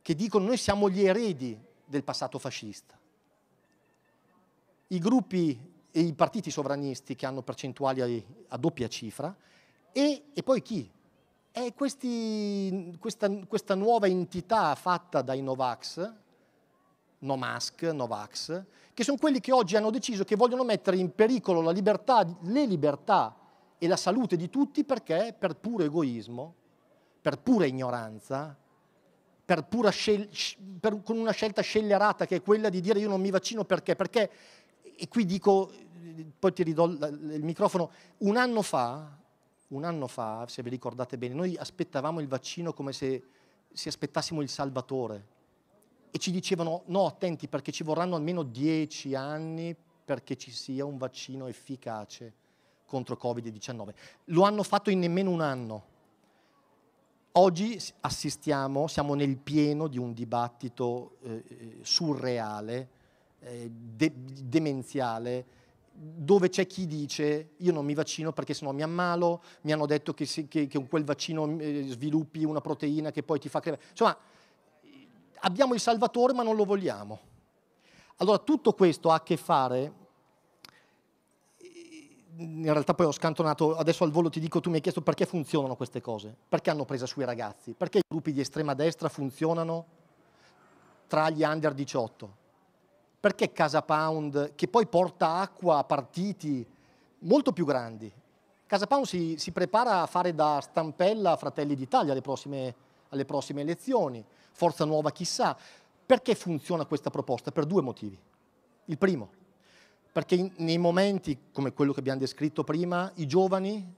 che dicono noi siamo gli eredi del passato fascista. I gruppi e i partiti sovranisti che hanno percentuali a doppia cifra e, e poi chi? È eh, questi, questa, questa, nuova entità fatta dai Novax, no mask, Novax, che sono quelli che oggi hanno deciso che vogliono mettere in pericolo la libertà, le libertà e la salute di tutti perché per puro egoismo, per pura ignoranza, per pura scel- per, con una scelta scellerata che è quella di dire io non mi vaccino perché, perché, e qui dico, poi ti ridò il microfono, un anno fa, un anno fa, se vi ricordate bene, noi aspettavamo il vaccino come se, si aspettassimo il salvatore e ci dicevano no, attenti perché ci vorranno almeno dieci anni perché ci sia un vaccino efficace contro Covid-19. Lo hanno fatto in nemmeno un anno Oggi assistiamo, siamo nel pieno di un dibattito eh, eh, surreale, eh, de demenziale, dove c'è chi dice io non mi vaccino perché sennò mi ammalo, mi hanno detto che, si, che, che con quel vaccino mm, eh, sviluppi una proteina che poi ti fa crescere. Insomma, abbiamo il salvatore ma non lo vogliamo. Allora tutto questo ha a che fare in realtà poi ho scantonato, adesso al volo ti dico, tu mi hai chiesto perché funzionano queste cose, perché hanno presa sui ragazzi, perché i gruppi di estrema destra funzionano tra gli under 18, perché Casa Pound, che poi porta acqua a partiti molto più grandi, Casa Pound si, si prepara a fare da stampella Fratelli d'Italia alle prossime, alle prossime elezioni, Forza Nuova chissà, perché funziona questa proposta? Per due motivi. Il primo, perché in, nei momenti come quello che abbiamo descritto prima, i giovani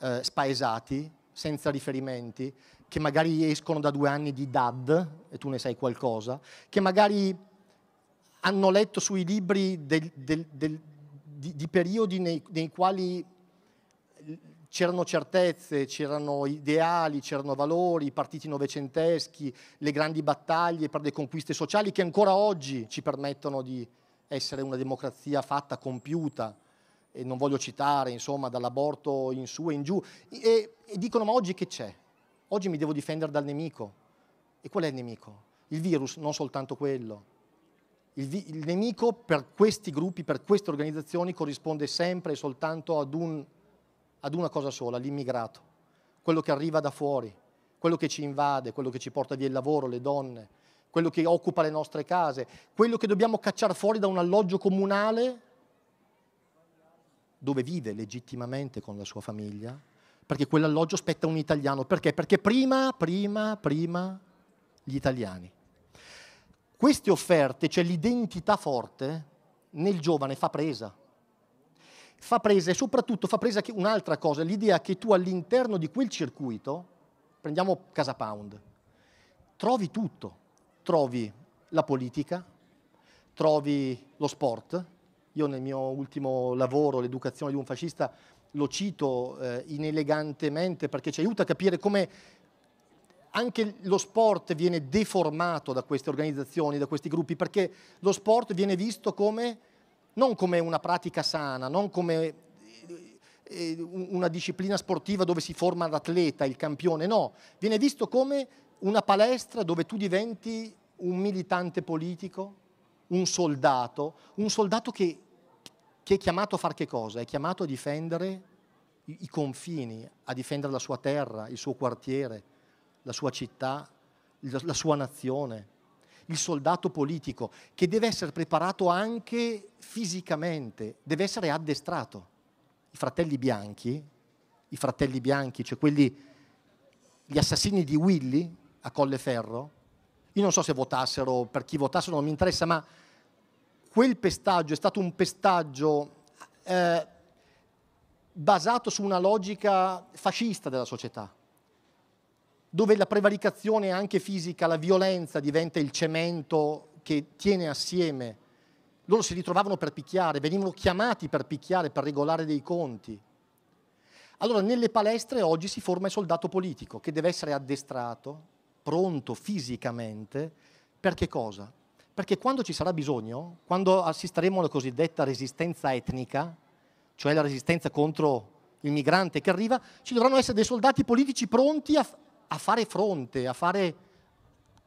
eh, spaesati, senza riferimenti, che magari escono da due anni di DAD, e tu ne sai qualcosa, che magari hanno letto sui libri del, del, del, di, di, periodi nei, nei quali c'erano certezze, c'erano ideali, c'erano valori, i partiti novecenteschi, le grandi battaglie per le conquiste sociali che ancora oggi ci permettono di, essere una democrazia fatta, compiuta, e non voglio citare, insomma, dall'aborto in su e in giù, e, e dicono ma oggi che c'è? Oggi mi devo difendere dal nemico. E qual è il nemico? Il virus, non soltanto quello. Il, vi- il, nemico per questi gruppi, per queste organizzazioni corrisponde sempre e soltanto ad, un, ad, una cosa sola, l'immigrato, quello che arriva da fuori, quello che ci invade, quello che ci porta via il lavoro, le donne, quello che occupa le nostre case, quello che dobbiamo cacciare fuori da un alloggio comunale dove vive legittimamente con la sua famiglia, perché quell'alloggio spetta un italiano. Perché? Perché prima, prima, prima gli italiani. Queste offerte, cioè l'identità forte, nel giovane fa presa. Fa presa e soprattutto fa presa che un'altra cosa, l'idea che tu all'interno di quel circuito, prendiamo Casa Pound, trovi tutto trovi la politica, trovi lo sport. Io nel mio ultimo lavoro, l'educazione di un fascista, lo cito eh, inelegantemente perché ci aiuta a capire come anche lo sport viene deformato da queste organizzazioni, da questi gruppi, perché lo sport viene visto come, non come una pratica sana, non come eh, eh, una disciplina sportiva dove si forma l'atleta, il campione, no, viene visto come una palestra dove tu diventi un militante politico, un soldato, un soldato che, che è chiamato a fare che cosa? È chiamato a difendere i, i confini, a difendere la sua terra, il suo quartiere, la sua città, la, la sua nazione il soldato politico, che deve essere preparato anche fisicamente, deve essere addestrato. I fratelli bianchi, i fratelli bianchi, cioè quelli, gli assassini di Willy, a Colleferro, io non so se votassero, per chi votassero, non mi interessa, ma quel pestaggio è stato un pestaggio eh, basato su una logica fascista della società, dove la prevaricazione anche fisica, la violenza diventa il cemento che tiene assieme. Loro si ritrovavano per picchiare, venivano chiamati per picchiare, per regolare dei conti. Allora nelle palestre oggi si forma il soldato politico che deve essere addestrato, pronto fisicamente, perché cosa? Perché quando ci sarà bisogno, quando assisteremo alla cosiddetta resistenza etnica, cioè la resistenza contro il migrante che arriva, ci dovranno essere dei soldati politici pronti a, a fare fronte, a fare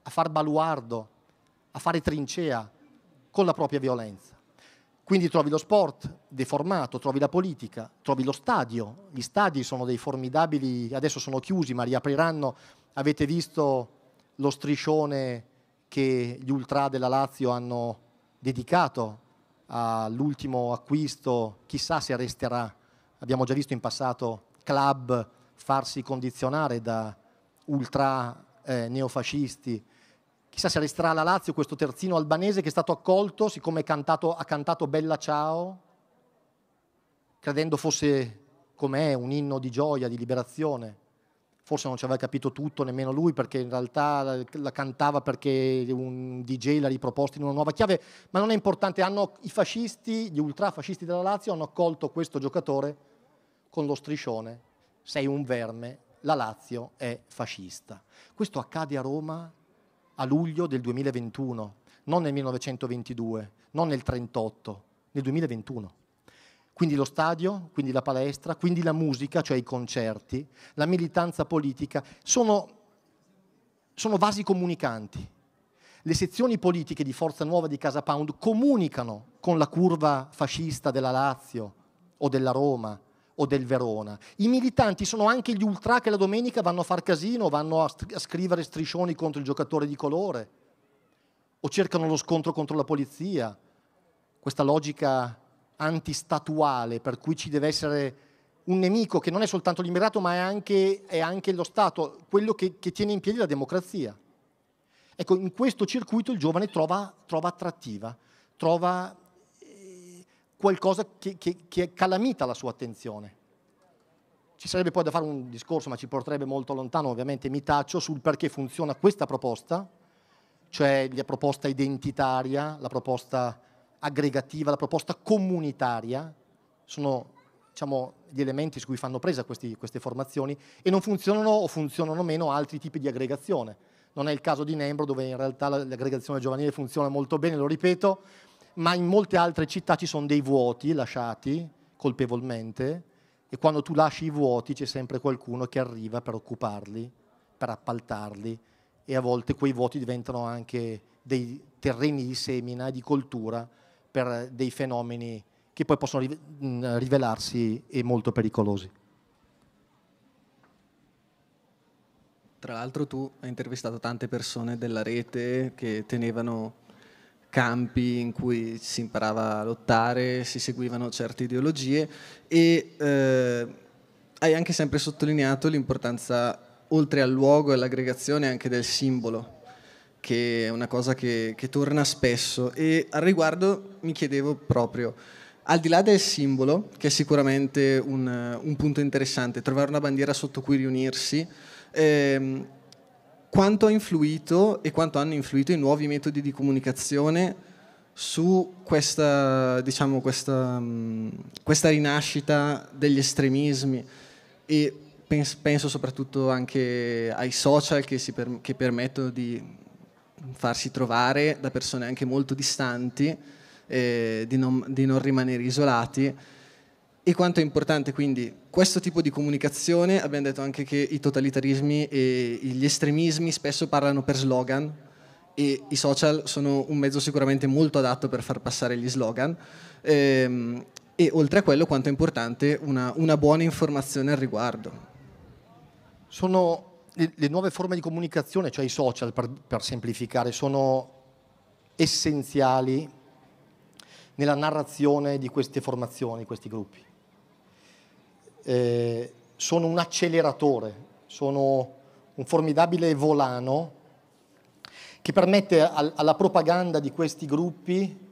a far baluardo, a fare trincea con la propria violenza. Quindi trovi lo sport deformato, trovi la politica, trovi lo stadio. Gli stadi sono dei formidabili, adesso sono chiusi, ma riapriranno Avete visto lo striscione che gli ultra della Lazio hanno dedicato all'ultimo acquisto, chissà se resterà. Abbiamo già visto in passato club farsi condizionare da ultra eh, neofascisti. Chissà se resterà alla Lazio questo terzino albanese che è stato accolto, siccome cantato, ha cantato Bella Ciao, credendo fosse com'è un inno di gioia, di liberazione forse non ci aveva capito tutto nemmeno lui perché in realtà la, cantava perché un DJ l'ha riproposta in una nuova chiave, ma non è importante, hanno, i fascisti, gli ultrafascisti della Lazio hanno accolto questo giocatore con lo striscione, sei un verme, la Lazio è fascista. Questo accade a Roma a luglio del 2021, non nel 1922, non nel 1938, nel 2021 quindi lo stadio, quindi la palestra, quindi la musica, cioè i concerti, la militanza politica, sono, sono vasi comunicanti. Le sezioni politiche di Forza Nuova di Casa Pound comunicano con la curva fascista della Lazio o della Roma o del Verona. I militanti sono anche gli ultra che la domenica vanno a far casino, vanno a, a scrivere striscioni contro il giocatore di colore o cercano lo scontro contro la polizia. Questa logica antistatuale, per cui ci deve essere un nemico che non è soltanto l'immigrato, ma è anche, è anche lo Stato, quello che, che, tiene in piedi la democrazia. Ecco, in questo circuito il giovane trova, trova attrattiva, trova eh, qualcosa che, che, che calamita la sua attenzione. Ci sarebbe poi da fare un discorso, ma ci porterebbe molto lontano, ovviamente mi taccio, sul perché funziona questa proposta, cioè la proposta identitaria, la proposta aggregativa, la proposta comunitaria, sono diciamo, gli elementi su cui fanno presa questi, queste formazioni e non funzionano o funzionano meno altri tipi di aggregazione. Non è il caso di Nembro dove in realtà l'aggregazione giovanile funziona molto bene, lo ripeto, ma in molte altre città ci sono dei vuoti lasciati colpevolmente e quando tu lasci i vuoti c'è sempre qualcuno che arriva per occuparli, per appaltarli e a volte quei vuoti diventano anche dei terreni di semina, e di coltura per dei fenomeni che poi possono rivelarsi eh, molto pericolosi. Tra l'altro tu hai intervistato tante persone della rete che tenevano campi in cui si imparava a lottare, si seguivano certe ideologie e eh, hai anche sempre sottolineato l'importanza, oltre al luogo e all'aggregazione, anche del simbolo che è una cosa che, che torna spesso e al riguardo mi chiedevo proprio, al di là del simbolo, che è sicuramente un, un punto interessante, trovare una bandiera sotto cui riunirsi, ehm, quanto ha influito e quanto hanno influito i nuovi metodi di comunicazione su questa, diciamo, questa, mm, questa rinascita degli estremismi e penso soprattutto anche ai social che, per, che permettono di farsi trovare da persone anche molto distanti, eh, di, non, di non rimanere isolati. E quanto è importante quindi questo tipo di comunicazione, abbiamo detto anche che i totalitarismi e gli estremismi spesso parlano per slogan e i social sono un mezzo sicuramente molto adatto per far passare gli slogan. Ehm, e oltre a quello quanto è importante una, una buona informazione al riguardo. Sono le, nuove forme di comunicazione, cioè i social per, per semplificare, sono essenziali nella narrazione di queste formazioni, di questi gruppi. Eh, sono un acceleratore, sono un formidabile volano che permette al, alla propaganda di questi gruppi,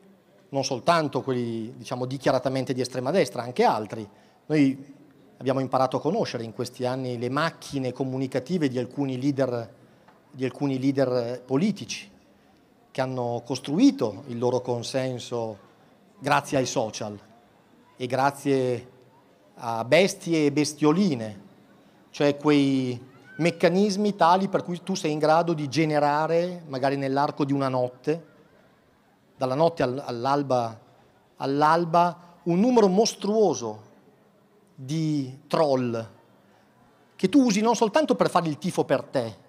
non soltanto quelli diciamo, dichiaratamente di estrema destra, anche altri. Noi abbiamo imparato a conoscere in questi anni le macchine comunicative di alcuni leader, di alcuni leader eh, politici che hanno costruito il loro consenso grazie ai social e grazie a bestie e bestioline, cioè quei meccanismi tali per cui tu sei in grado di generare, magari nell'arco di una notte, dalla notte all'alba, all un numero mostruoso di troll che tu usi non soltanto per fare il tifo per te,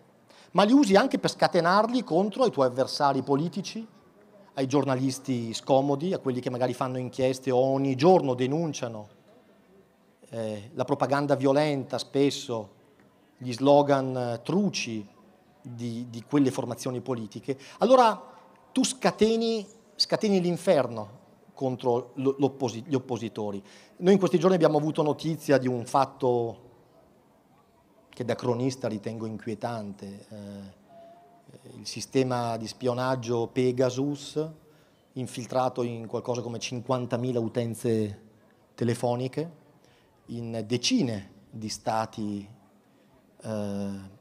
ma li usi anche per scatenarli contro i tuoi avversari politici, ai giornalisti scomodi, a quelli che magari fanno inchieste o ogni giorno denunciano eh, la propaganda violenta, spesso gli slogan eh, truci di, di quelle formazioni politiche. Allora tu scateni, scateni l'inferno contro gli oppositori. Noi in questi giorni abbiamo avuto notizia di un fatto che da cronista ritengo inquietante, eh, il sistema di spionaggio Pegasus infiltrato in qualcosa come 50.000 utenze telefoniche in decine di stati eh,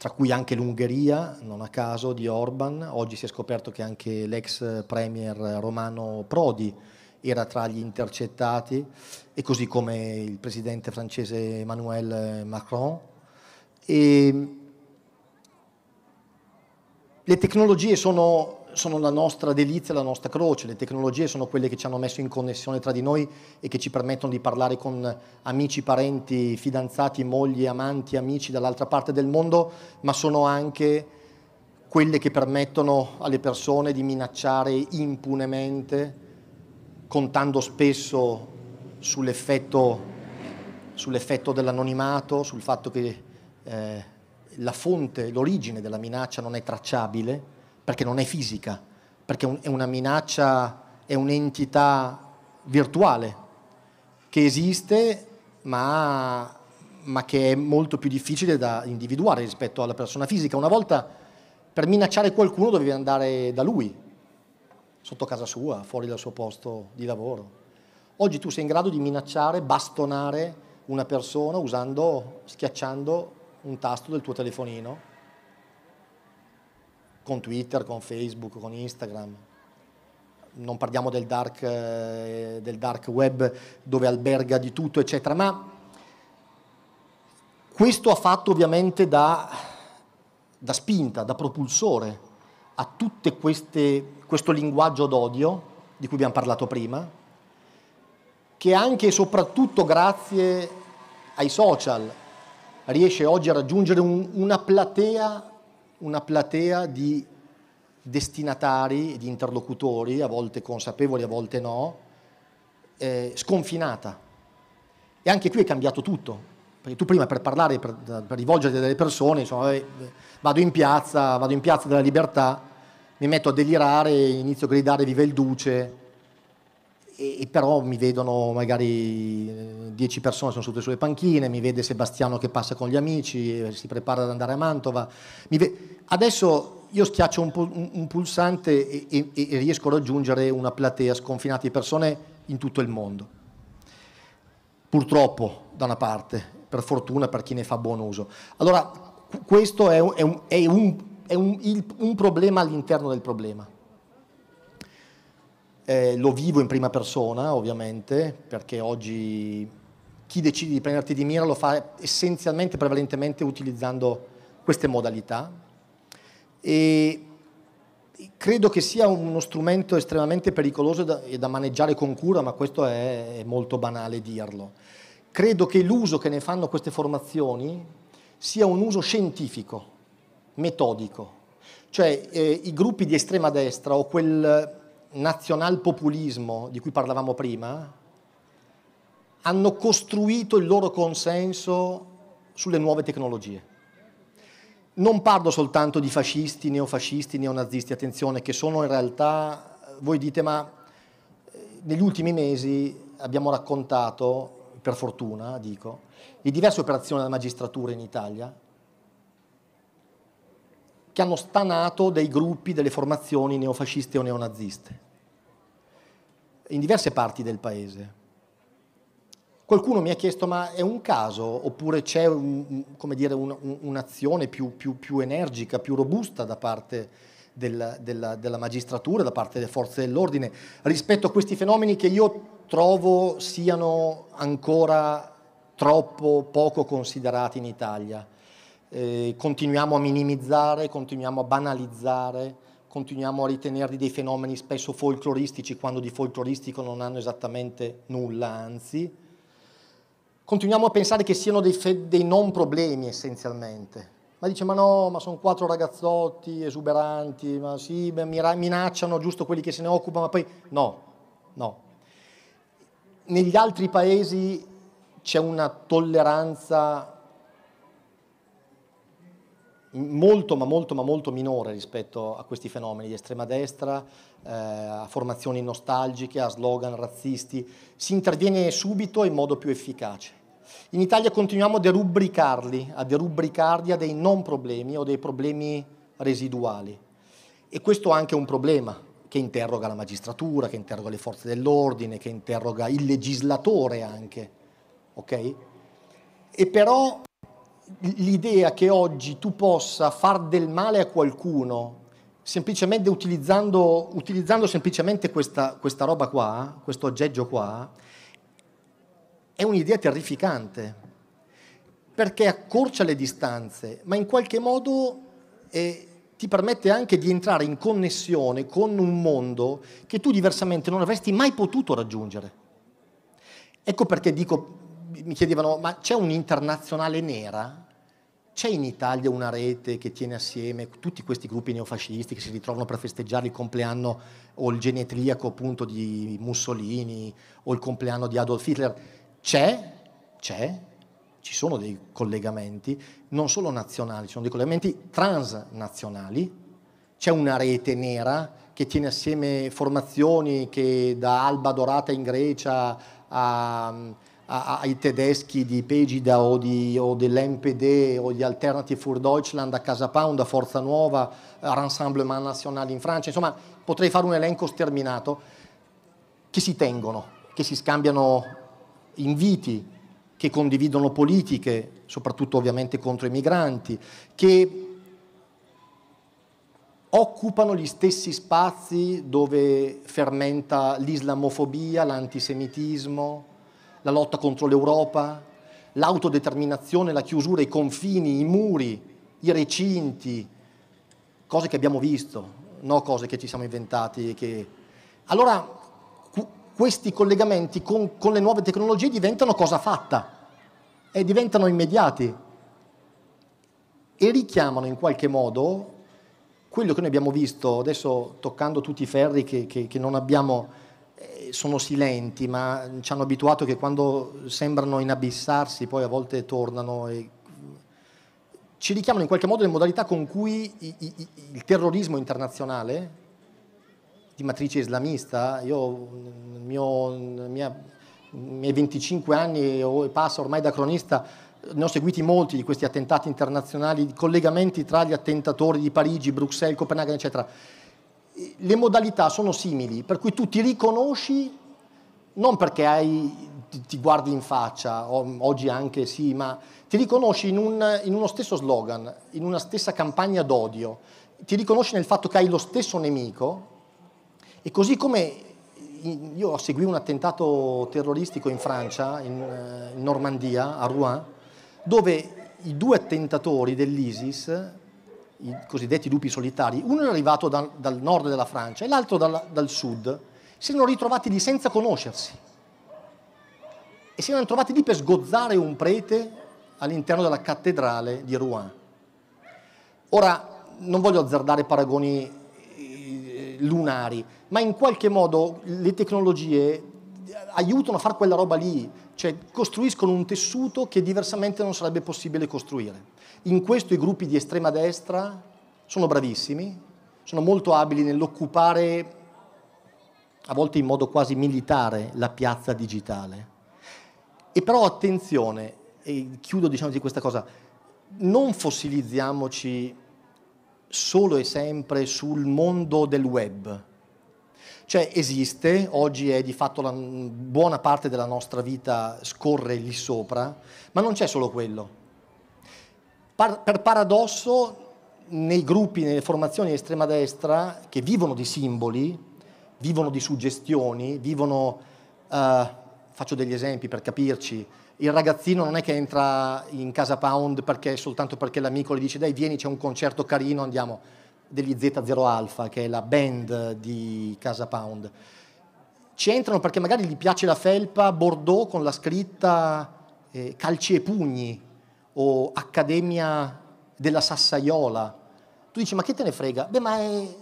tra cui anche l'Ungheria, non a caso, di Orban. Oggi si è scoperto che anche l'ex premier romano Prodi era tra gli intercettati e così come il presidente francese Emmanuel Macron. E le tecnologie sono sono la nostra delizia, la nostra croce, le tecnologie sono quelle che ci hanno messo in connessione tra di noi e che ci permettono di parlare con amici, parenti, fidanzati, mogli, amanti, amici dall'altra parte del mondo, ma sono anche quelle che permettono alle persone di minacciare impunemente, contando spesso sull'effetto, sull'effetto dell'anonimato, sul fatto che eh, la fonte, l'origine della minaccia non è tracciabile perché non è fisica, perché è una minaccia, è un'entità virtuale che esiste ma, ma, che è molto più difficile da individuare rispetto alla persona fisica. Una volta per minacciare qualcuno dovevi andare da lui, sotto casa sua, fuori dal suo posto di lavoro. Oggi tu sei in grado di minacciare, bastonare una persona usando, schiacciando un tasto del tuo telefonino con Twitter, con Facebook, con Instagram. Non parliamo del dark, eh, del dark web dove alberga di tutto, eccetera, ma questo ha fatto ovviamente da, da spinta, da propulsore a tutto questo linguaggio d'odio di cui abbiamo parlato prima, che anche e soprattutto grazie ai social riesce oggi a raggiungere un, una platea una platea di destinatari, di interlocutori, a volte consapevoli, a volte no, eh, sconfinata. E anche qui è cambiato tutto, perché tu prima per parlare, per, per rivolgerti a delle persone, insomma, vado in piazza, vado in piazza della libertà, mi metto a delirare, inizio a gridare vive il duce, e, però mi vedono magari 10 eh, persone sono sotto le sue panchine, mi vede Sebastiano che passa con gli amici, e eh, si prepara ad andare a Mantova. Adesso io schiaccio un, un, un pulsante e, e, e, riesco a raggiungere una platea sconfinata di persone in tutto il mondo. Purtroppo, da una parte, per fortuna per chi ne fa buon uso. Allora, questo è un, è è è il, problema all'interno del problema. Eh, lo vivo in prima persona, ovviamente, perché oggi chi decide di prenderti di mira lo fa essenzialmente, prevalentemente utilizzando queste modalità. E credo che sia uno strumento estremamente pericoloso da, e da maneggiare con cura, ma questo è, è molto banale dirlo. Credo che l'uso che ne fanno queste formazioni sia un uso scientifico, metodico. Cioè eh, i gruppi di estrema destra o quel nazionalpopulismo di cui parlavamo prima hanno costruito il loro consenso sulle nuove tecnologie. Non parlo soltanto di fascisti, neofascisti, neonazisti, attenzione, che sono in realtà, voi dite, ma eh, negli ultimi mesi abbiamo raccontato, per fortuna dico, le diverse operazioni della magistratura in Italia che hanno stanato dei gruppi, delle formazioni neofasciste o neonaziste in diverse parti del paese. Qualcuno mi ha chiesto ma è un caso oppure c'è un, un'azione più, più, più, energica, più robusta da parte della, della, della magistratura, da parte delle forze dell'ordine rispetto a questi fenomeni che io trovo siano ancora troppo poco considerati in Italia eh, continuiamo a minimizzare, continuiamo a banalizzare, continuiamo a ritenerli dei fenomeni spesso folcloristici quando di folcloristico non hanno esattamente nulla, anzi. Continuiamo a pensare che siano dei, dei non problemi essenzialmente. Ma dice, ma no, ma sono quattro ragazzotti esuberanti, ma sì, minacciano giusto quelli che se ne occupano, ma poi no, no. Negli altri paesi c'è una tolleranza molto ma molto ma molto minore rispetto a questi fenomeni di estrema destra, eh, a formazioni nostalgiche, a slogan razzisti, si interviene subito in modo più efficace. In Italia continuiamo a derubricarli, a derubricarli a dei non problemi o dei problemi residuali e questo è anche un problema che interroga la magistratura, che interroga le forze dell'ordine, che interroga il legislatore anche, ok? E però l'idea che oggi tu possa far del male a qualcuno semplicemente utilizzando, utilizzando semplicemente questa, questa roba qua, questo aggeggio qua, è un'idea terrificante perché accorcia le distanze, ma in qualche modo eh, ti permette anche di entrare in connessione con un mondo che tu diversamente non avresti mai potuto raggiungere. Ecco perché dico mi chiedevano, ma c'è un'internazionale nera? C'è in Italia una rete che tiene assieme tutti questi gruppi neofascisti che si ritrovano per festeggiare il compleanno o il genetriaco appunto di Mussolini o il compleanno di Adolf Hitler? C'è, c'è, ci sono dei collegamenti, non solo nazionali, ci sono dei collegamenti transnazionali. C'è una rete nera che tiene assieme formazioni che da Alba Dorata in Grecia a ai tedeschi di Pegida o, di, o dell'MPD o di Alternative für Deutschland a Casa Pound, a Forza Nuova, a Rassemblement National in Francia, insomma potrei fare un elenco sterminato, che si tengono, che si scambiano inviti, che condividono politiche, soprattutto ovviamente contro i migranti, che occupano gli stessi spazi dove fermenta l'islamofobia, l'antisemitismo, la lotta contro l'Europa, l'autodeterminazione, la chiusura, i confini, i muri, i recinti, cose che abbiamo visto, non cose che ci siamo inventati. Che... Allora questi collegamenti con, con, le nuove tecnologie diventano cosa fatta e diventano immediati e richiamano in qualche modo quello che noi abbiamo visto, adesso toccando tutti i ferri che, che, che non abbiamo eh, sono silenti, ma ci hanno abituato che quando sembrano inabissarsi poi a volte tornano e mm, ci richiamano in qualche modo le modalità con cui il terrorismo internazionale di matrice islamista, io mm, mio, mm, mia, miei 25 anni e passa ormai da cronista, ne ho seguiti molti di questi attentati internazionali, collegamenti tra gli attentatori di Parigi, Bruxelles, Copenaghen, eccetera le modalità sono simili, per cui tu ti riconosci non perché hai, ti, guardi in faccia, oggi anche sì, ma ti riconosci in, un, in uno stesso slogan, in una stessa campagna d'odio, ti riconosci nel fatto che hai lo stesso nemico e così come io seguì un attentato terroristico in Francia, in, eh, in Normandia, a Rouen, dove i due attentatori dell'ISIS i cosiddetti lupi solitari, uno è arrivato dal, dal nord della Francia e l'altro dal, dal sud, si erano ritrovati lì senza conoscersi e si erano trovati lì per sgozzare un prete all'interno della cattedrale di Rouen. Ora, non voglio azzardare paragoni eh, lunari, ma in qualche modo le tecnologie aiutano a fare quella roba lì, cioè costruiscono un tessuto che diversamente non sarebbe possibile costruire. In questo i gruppi di estrema destra sono bravissimi, sono molto abili nell'occupare, a volte in modo quasi militare, la piazza digitale. E però attenzione, e chiudo dicendo di questa cosa, non fossilizziamoci solo e sempre sul mondo del web. Cioè esiste, oggi è di fatto la buona parte della nostra vita scorre lì sopra, ma non c'è solo quello. Par per paradosso, nei gruppi, nelle formazioni di estrema destra, che vivono di simboli, vivono di suggestioni, vivono, eh, faccio degli esempi per capirci, il ragazzino non è che entra in casa Pound perché, soltanto perché l'amico gli dice dai vieni c'è un concerto carino, andiamo, degli Z0 Alpha, che è la band di casa Pound. Ci entrano perché magari gli piace la felpa Bordeaux con la scritta eh, calci e pugni, o Accademia della Sassaiola. Tu dici, ma che te ne frega? Beh, ma è...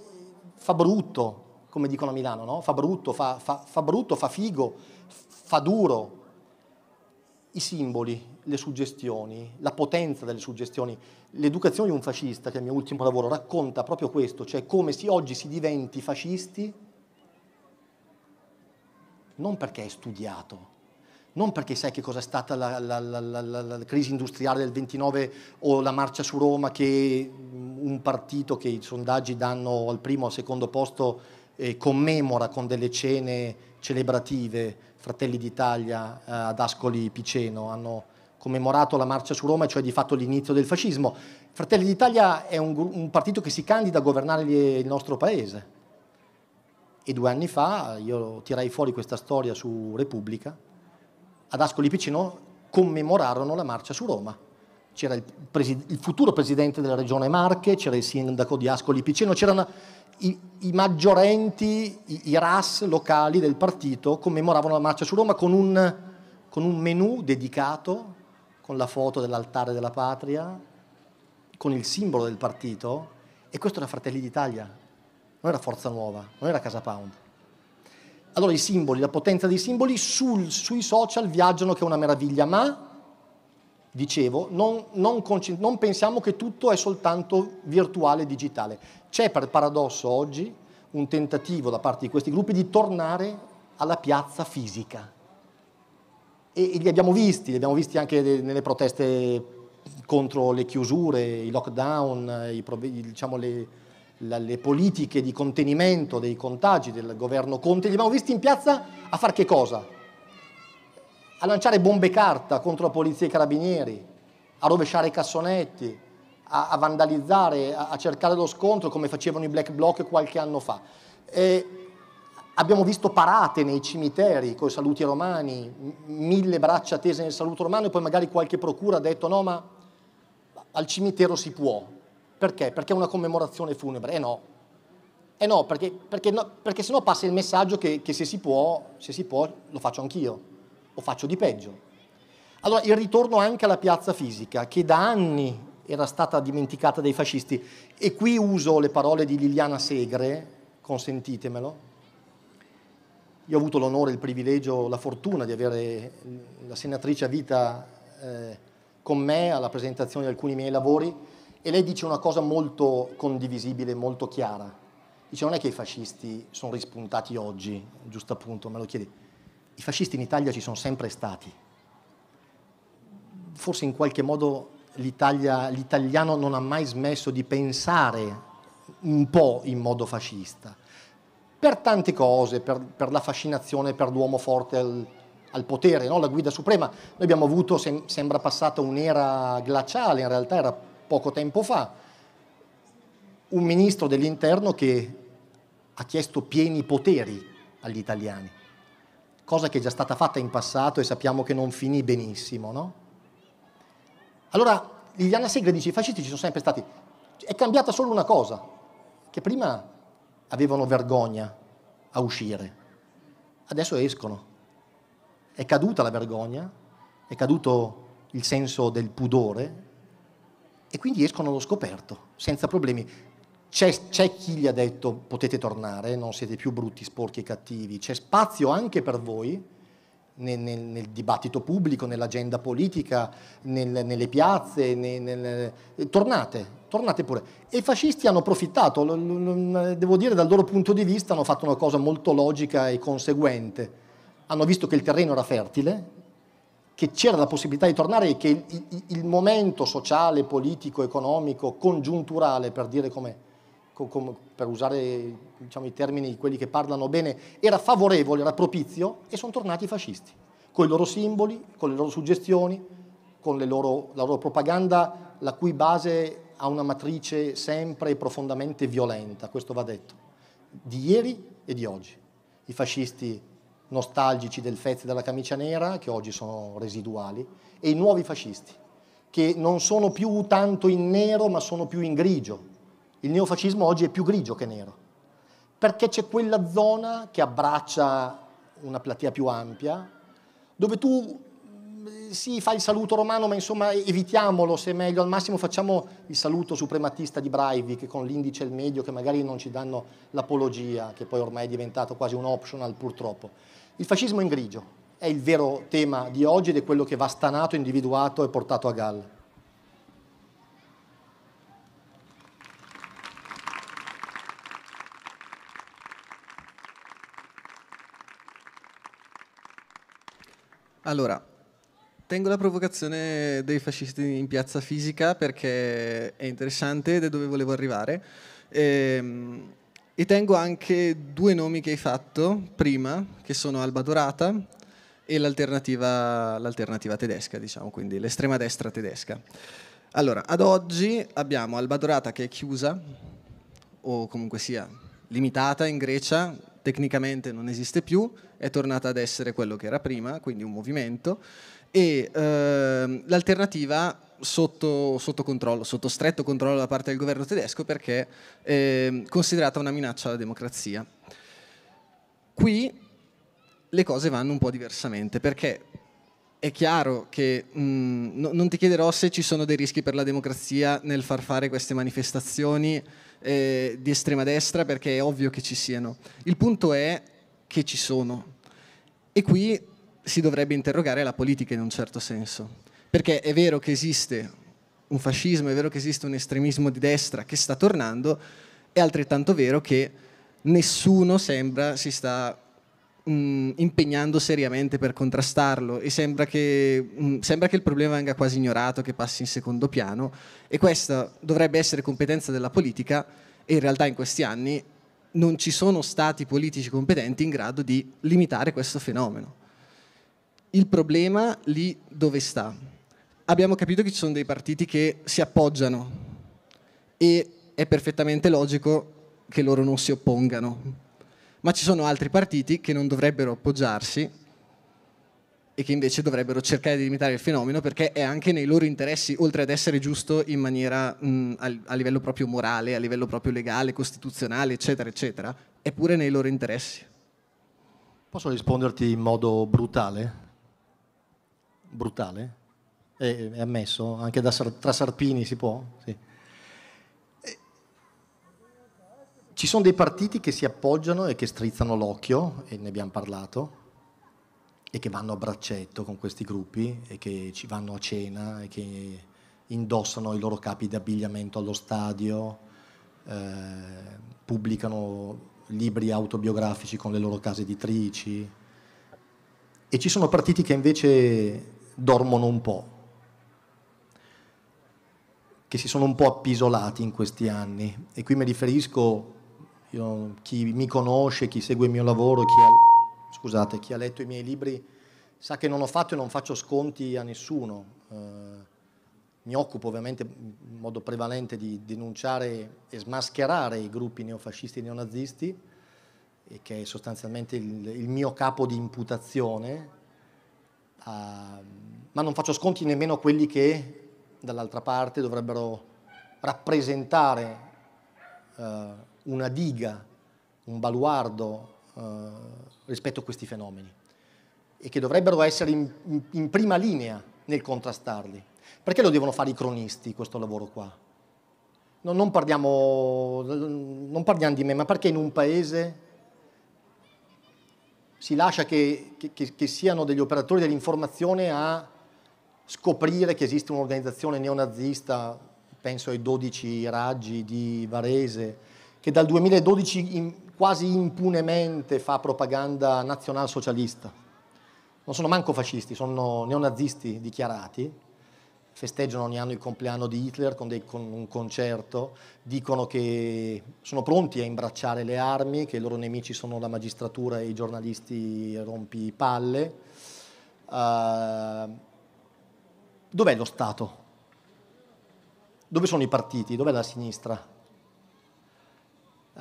fa brutto, come dicono a Milano, no? Fa brutto, fa, fa, fa brutto, fa figo, fa duro. I simboli, le suggestioni, la potenza delle suggestioni. L'educazione di un fascista, che è il mio ultimo lavoro, racconta proprio questo, cioè come si, oggi si diventi fascisti non perché hai studiato, non perché sai che cosa è stata la, la, la, la, crisi industriale del 29 o la marcia su Roma che mm, un partito che i sondaggi danno al primo o al secondo posto eh, commemora con delle cene celebrative, Fratelli d'Italia eh, ad Ascoli Piceno hanno commemorato la marcia su Roma, cioè di fatto l'inizio del fascismo. Fratelli d'Italia è un, un partito che si candida a governare il nostro paese. E due anni fa io tirai fuori questa storia su Repubblica, ad Ascoli Piceno commemorarono la marcia su Roma. C'era il, presi il futuro presidente della regione Marche, c'era il sindaco di Ascoli Piceno, c'erano i, i, maggiorenti, i, i, RAS locali del partito commemoravano la marcia su Roma con un, con un menù dedicato, con la foto dell'altare della patria, con il simbolo del partito, e questo era Fratelli d'Italia, non era Forza Nuova, non era Casa Pound. Allora i simboli, la potenza dei simboli sul, sui social viaggiano che è una meraviglia, ma dicevo, non, non, non, pensiamo che tutto è soltanto virtuale e digitale. C'è per paradosso oggi un tentativo da parte di questi gruppi di tornare alla piazza fisica. E, e li abbiamo visti, li abbiamo visti anche nelle proteste contro le chiusure, i lockdown, i, diciamo, le, le politiche di contenimento dei contagi del governo Conte, li abbiamo visti in piazza a far che cosa? A lanciare bombe carta contro la polizia e i carabinieri, a rovesciare i cassonetti, a, a vandalizzare, a, a, cercare lo scontro come facevano i black bloc qualche anno fa. E, Abbiamo visto parate nei cimiteri con i saluti romani, mille braccia tese nel saluto romano e poi magari qualche procura ha detto no ma al cimitero si può, perché? Perché è una commemorazione funebre? Eh no. Eh no, perché, perché, no, perché sennò passa il messaggio che, che se, si può, se si può lo faccio anch'io, o faccio di peggio. Allora, il ritorno anche alla piazza fisica, che da anni era stata dimenticata dai fascisti, e qui uso le parole di Liliana Segre, consentitemelo. Io ho avuto l'onore, il privilegio, la fortuna di avere la senatrice a vita eh, con me alla presentazione di alcuni miei lavori e lei dice una cosa molto condivisibile, molto chiara. Dice non è che i fascisti sono rispuntati oggi, giusto appunto, me lo chiedi. I fascisti in Italia ci sono sempre stati. Forse in qualche modo l'italiano non ha mai smesso di pensare un po' in modo fascista. Per tante cose, per, per la fascinazione per l'uomo forte al, al potere, no? la guida suprema. Noi abbiamo avuto, sem sembra passata un'era glaciale, in realtà era poco tempo fa, un ministro dell'interno che ha chiesto pieni poteri agli italiani, cosa che è già stata fatta in passato e sappiamo che non finì benissimo. No? Allora Liliana Segre dice, i fascisti ci sono sempre stati, è cambiata solo una cosa, che prima avevano vergogna a uscire, adesso escono. È caduta la vergogna, è caduto il senso del pudore, e quindi escono allo scoperto, senza problemi. C'è, c'è, chi gli ha detto potete tornare, non siete più brutti, sporchi e cattivi, c'è spazio anche per voi nel, nel, nel dibattito pubblico, nell'agenda politica, nel, nelle piazze, nel, eh, tornate, tornate pure. E i fascisti hanno approfittato, devo dire dal loro punto di vista hanno fatto una cosa molto logica e conseguente, hanno visto che il terreno era fertile che c'era la possibilità di tornare e che il, il, il momento sociale, politico, economico, congiunturale, per dire come, come per usare diciamo, i termini di quelli che parlano bene, era favorevole, era propizio e sono tornati i fascisti, con i loro simboli, con le loro suggestioni, con loro, la loro propaganda, la cui base ha una matrice sempre e profondamente violenta, questo va detto, di ieri e di oggi. I fascisti nostalgici del Fez e della camicia nera, che oggi sono residuali, e i nuovi fascisti, che non sono più tanto in nero ma sono più in grigio. Il neofascismo oggi è più grigio che nero, perché c'è quella zona che abbraccia una platea più ampia, dove tu mm, sì, fa il saluto romano, ma insomma evitiamolo se è meglio, al massimo facciamo il saluto suprematista di Breivik con l'indice e il medio che magari non ci danno l'apologia, che poi ormai è diventato quasi un optional purtroppo. Il fascismo in grigio è il vero tema di oggi ed è quello che va stanato, individuato e portato a galla. Allora, tengo la provocazione dei fascisti in piazza fisica perché è interessante ed è dove volevo arrivare. Ehm, e tengo anche due nomi che hai fatto prima, che sono Alba Dorata e l'alternativa, l'alternativa tedesca, diciamo, quindi l'estrema destra tedesca. Allora, ad oggi abbiamo Alba Dorata che è chiusa, o comunque sia limitata in Grecia, tecnicamente non esiste più, è tornata ad essere quello che era prima, quindi un movimento, e eh, l'alternativa sotto, sotto, controllo, sotto stretto controllo da parte del governo tedesco perché eh, considerata una minaccia alla democrazia. Qui le cose vanno un po' diversamente perché è chiaro che mh, mm, no, non ti chiederò se ci sono dei rischi per la democrazia nel far fare queste manifestazioni eh, di estrema destra perché è ovvio che ci siano. Il punto è che ci sono e qui si dovrebbe interrogare la politica in un certo senso. Perché è vero che esiste un fascismo, è vero che esiste un estremismo di destra che sta tornando, è altrettanto vero che nessuno sembra si sta mh, mm, impegnando seriamente per contrastarlo e sembra che, mh, mm, sembra che il problema venga quasi ignorato, che passi in secondo piano e questa dovrebbe essere competenza della politica e in realtà in questi anni non ci sono stati politici competenti in grado di limitare questo fenomeno. Il problema lì dove sta? abbiamo capito che ci sono dei partiti che si appoggiano e è perfettamente logico che loro non si oppongano, ma ci sono altri partiti che non dovrebbero appoggiarsi e che invece dovrebbero cercare di limitare il fenomeno perché è anche nei loro interessi, oltre ad essere giusto in maniera mh, a livello proprio morale, a livello proprio legale, costituzionale, eccetera, eccetera, è pure nei loro interessi. Posso risponderti in modo brutale? Brutale? è, ammesso? Anche da, tra Sarpini si può? Sì. Ci sono dei partiti che si appoggiano e che strizzano l'occhio, e ne abbiamo parlato, e che vanno a braccetto con questi gruppi, e che ci vanno a cena, e che indossano i loro capi di abbigliamento allo stadio, eh, pubblicano libri autobiografici con le loro case editrici e ci sono partiti che invece dormono un po', che si sono un po' appisolati in questi anni e qui mi riferisco io, chi mi conosce, chi segue il mio lavoro, chi ha, scusate, chi ha letto i miei libri sa che non ho fatto e non faccio sconti a nessuno. Eh, mi occupo ovviamente in modo prevalente di denunciare e smascherare i gruppi neofascisti e neonazisti, e che è sostanzialmente il, il mio capo di imputazione, eh, ma non faccio sconti nemmeno a quelli che dall'altra parte dovrebbero rappresentare eh, una diga, un baluardo eh, rispetto a questi fenomeni e che dovrebbero essere in, in, in prima linea nel contrastarli. Perché lo devono fare i cronisti questo lavoro qua? No, non, parliamo, non, parliamo, di me, ma perché in un paese si lascia che, che, che siano degli operatori dell'informazione a scoprire che esiste un'organizzazione neonazista, penso ai 12 raggi di Varese, che dal 2012 in, quasi impunemente fa propaganda nazionalsocialista. Non sono manco fascisti, sono neonazisti dichiarati, festeggiano ogni anno il compleanno di Hitler con, dei, con, un concerto, dicono che sono pronti a imbracciare le armi, che i loro nemici sono la magistratura e i giornalisti rompipalle. Uh, ah, dov'è lo Stato? Dove sono i partiti? Dov'è la sinistra? Uh,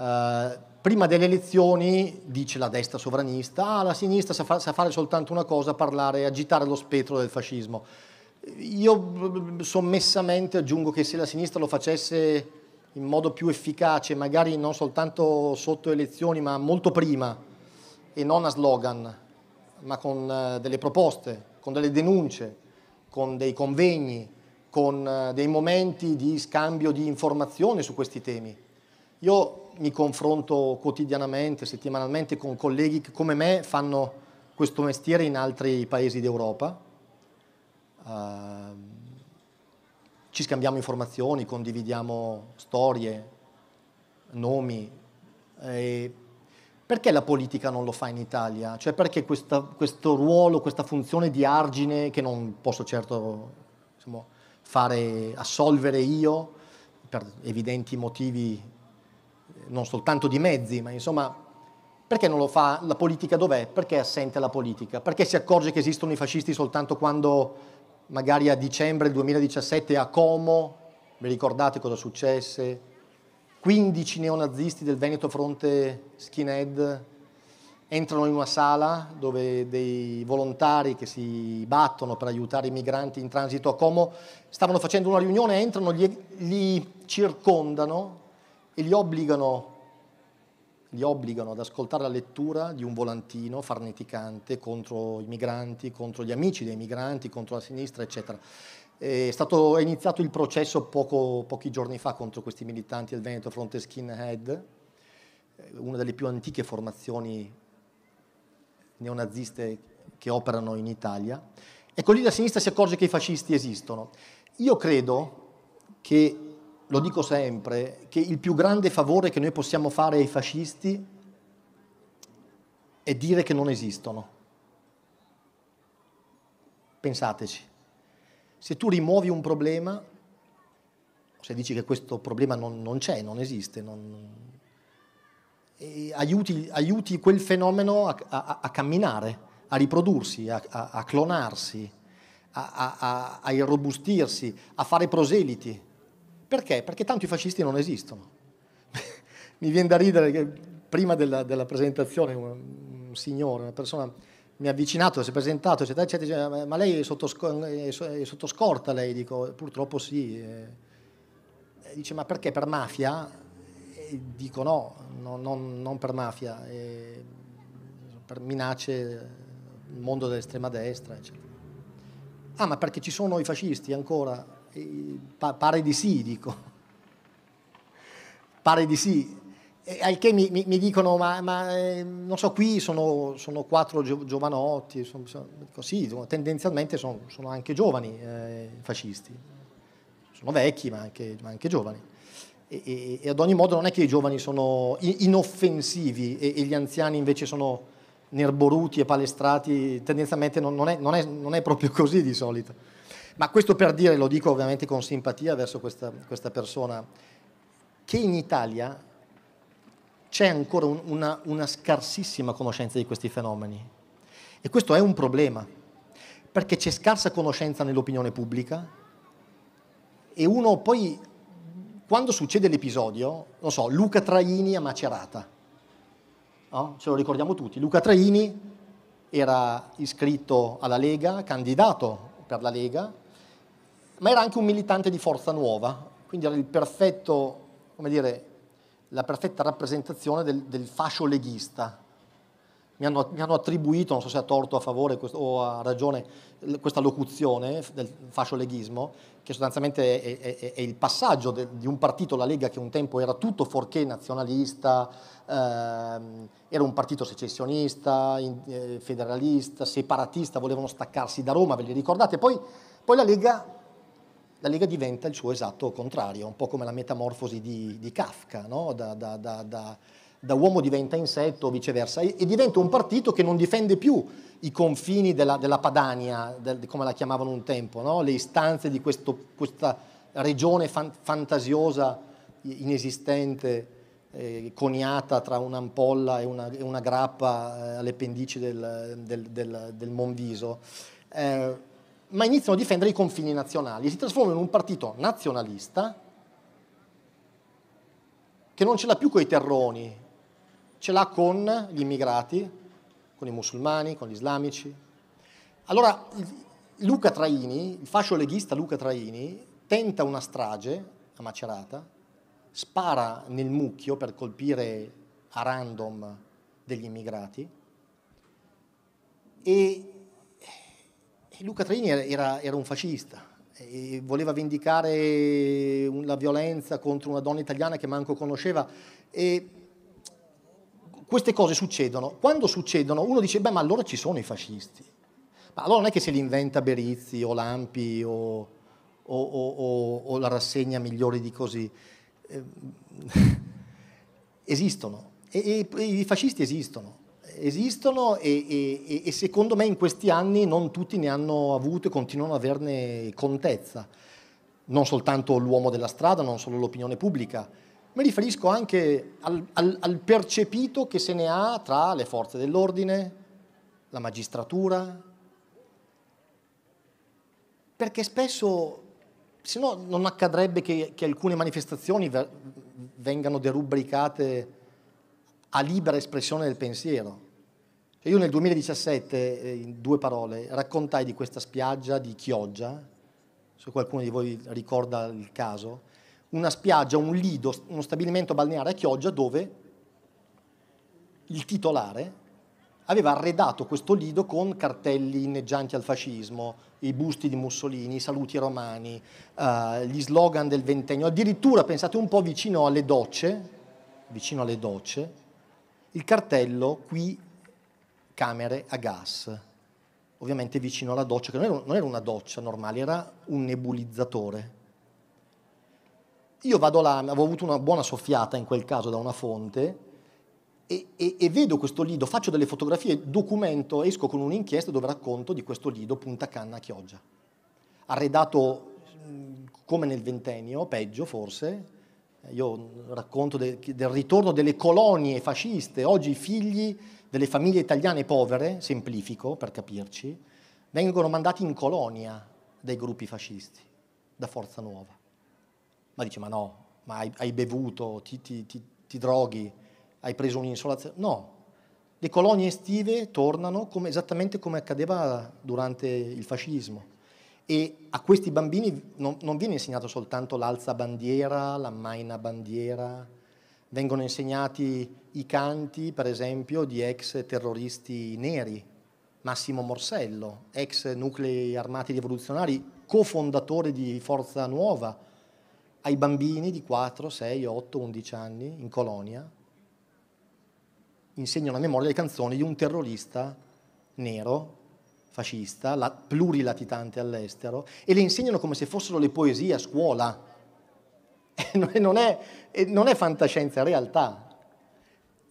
prima delle elezioni dice la destra sovranista, ah, la sinistra sa, fa, sa, fare soltanto una cosa, parlare, agitare lo spettro del fascismo. Io sommessamente aggiungo che se la sinistra lo facesse in modo più efficace, magari non soltanto sotto elezioni, ma molto prima, e non a slogan, ma con uh, delle proposte, con delle denunce, con dei convegni, con eh, dei momenti di scambio di informazione su questi temi. Io mi confronto quotidianamente, settimanalmente con colleghi che come me fanno questo mestiere in altri paesi d'Europa. Uh, ci scambiamo informazioni, condividiamo storie, nomi. E perché la politica non lo fa in Italia? Cioè perché questa, questo ruolo, questa funzione di argine che non posso certo insomma, fare, assolvere io per evidenti motivi eh, non soltanto di mezzi, ma insomma perché non lo fa la politica dov'è? Perché è assente la politica? Perché si accorge che esistono i fascisti soltanto quando magari a dicembre 2017 a Como, vi ricordate cosa successe? 15 neonazisti del Veneto Fronte Skinhead entrano in una sala dove dei volontari che si battono per aiutare i migranti in transito a Como stavano facendo una riunione, entrano, li, li circondano e li obbligano, li obbligano, ad ascoltare la lettura di un volantino farneticante contro i migranti, contro gli amici dei migranti, contro la sinistra, eccetera. È, stato, è iniziato il processo poco, pochi giorni fa contro questi militanti del Veneto Fronte Skinhead, eh, una delle più antiche formazioni neonaziste che operano in Italia. Ecco lì la sinistra si accorge che i fascisti esistono. Io credo che, lo dico sempre, che il più grande favore che noi possiamo fare ai fascisti è dire che non esistono. Pensateci. Se tu rimuovi un problema, se dici che questo problema non, non c'è, non esiste, non, aiuti, aiuti, quel fenomeno a, a, a, camminare, a riprodursi, a, a clonarsi, a, a irrobustirsi, a fare proseliti. Perché? Perché tanto i fascisti non esistono. Mi viene da ridere che prima della, della presentazione un, un signore, una persona mi ha avvicinato, si è presentato, eccetera, eccetera, ma lei è sotto, è sotto scorta, lei dico, purtroppo sì. Eh. E dice, ma perché per mafia? E dico no, no non, non, per mafia, e per minacce il mondo dell'estrema destra, eccetera. Ah, ma perché ci sono i fascisti ancora? Pa pare di sì, dico. Pare di sì, eh, al che mi, mi, mi dicono, ma, ma eh, non so, qui sono, sono quattro giovanotti, sono, sono, sì, tendenzialmente sono, anche giovani eh, fascisti, sono vecchi ma anche, ma anche giovani. E, e, e, ad ogni modo non è che i giovani sono inoffensivi e, e gli anziani invece sono nerboruti e palestrati, tendenzialmente non, non, è, non, è, non, è, proprio così di solito. Ma questo per dire, lo dico ovviamente con simpatia verso questa, questa persona, che in Italia c'è ancora un, una, una scarsissima conoscenza di questi fenomeni. E questo è un problema, perché c'è scarsa conoscenza nell'opinione pubblica e uno poi, quando succede l'episodio, non so, Luca Traini a Macerata, no? ce lo ricordiamo tutti, Luca Traini era iscritto alla Lega, candidato per la Lega, ma era anche un militante di Forza Nuova, quindi era il perfetto, come dire, la perfetta rappresentazione del, del fascio leghista. Mi hanno, mi hanno, attribuito, non so se a torto o a favore o a ragione, questa locuzione del fascio leghismo, che sostanzialmente è, è, è il passaggio de, di un partito, la Lega, che un tempo era tutto forché nazionalista, ehm, era un partito secessionista, in, eh, federalista, separatista, volevano staccarsi da Roma, ve li ricordate? Poi, poi la Lega la Lega diventa il suo esatto contrario, un po' come la metamorfosi di, di Kafka, no? da, da, da, da, uomo diventa insetto o viceversa, e, e, diventa un partito che non difende più i confini della, della Padania, del, come la chiamavano un tempo, no? le istanze di questo, questa regione fan, fantasiosa, inesistente, eh, coniata tra un'ampolla e una, e una grappa eh, alle pendici del, del, del Monviso. Eh, ma iniziano a difendere i confini nazionali e si trasformano in un partito nazionalista che non ce l'ha più con i terroni, ce l'ha con gli immigrati, con i musulmani, con gli islamici. Allora Luca Traini, il fascio leghista Luca Traini, tenta una strage a Macerata, spara nel mucchio per colpire a random degli immigrati e Luca Trini era, era un fascista, voleva vendicare la violenza contro una donna italiana che manco conosceva e queste cose succedono. Quando succedono uno dice beh ma allora ci sono i fascisti, ma allora non è che se li inventa Berizzi o Lampi o, o, o, o la rassegna migliore di così, ehm, esistono e, e, e i fascisti esistono esistono e, e, e, secondo me in questi anni non tutti ne hanno avuto e continuano ad averne contezza. Non soltanto l'uomo della strada, non solo l'opinione pubblica. Mi riferisco anche al, al, al percepito che se ne ha tra le forze dell'ordine, la magistratura. Perché spesso, se no non accadrebbe che, che alcune manifestazioni vengano derubricate a libera espressione del pensiero. E io nel 2017, eh, in due parole, raccontai di questa spiaggia di Chioggia, se qualcuno di voi ricorda il caso, una spiaggia, un lido, uno stabilimento balneare a Chioggia dove il titolare aveva arredato questo lido con cartelli inneggianti al fascismo, i busti di Mussolini, i saluti romani, eh, gli slogan del ventennio, addirittura pensate un po' vicino alle docce, vicino alle docce, il cartello qui camere a gas, ovviamente vicino alla doccia, che non era una doccia normale, era un nebulizzatore. Io vado là, avevo avuto una buona soffiata in quel caso da una fonte, e, e, e, vedo questo lido, faccio delle fotografie, documento, esco con un'inchiesta dove racconto di questo lido Punta Canna a Chioggia, arredato come nel ventennio, peggio forse, io racconto de, del ritorno delle colonie fasciste, oggi i figli delle famiglie italiane povere, semplifico per capirci, vengono mandati in colonia dai gruppi fascisti, da Forza Nuova. Ma dice, ma no, ma hai, hai bevuto, ti, ti, ti, ti, droghi, hai preso un'insolazione. No, le colonie estive tornano come, esattamente come accadeva durante il fascismo. E a questi bambini non, non viene insegnato soltanto l'alza bandiera, la maina bandiera, Vengono insegnati i canti, per esempio, di ex terroristi neri, Massimo Morsello, ex nuclei armati rivoluzionari, cofondatore di Forza Nuova, ai bambini di 4, 6, 8, 11 anni in colonia, insegnano la memoria le canzoni di un terrorista nero, fascista, la, plurilatitante all'estero, e le insegnano come se fossero le poesie a scuola. E non è e non è fantascienza, è realtà.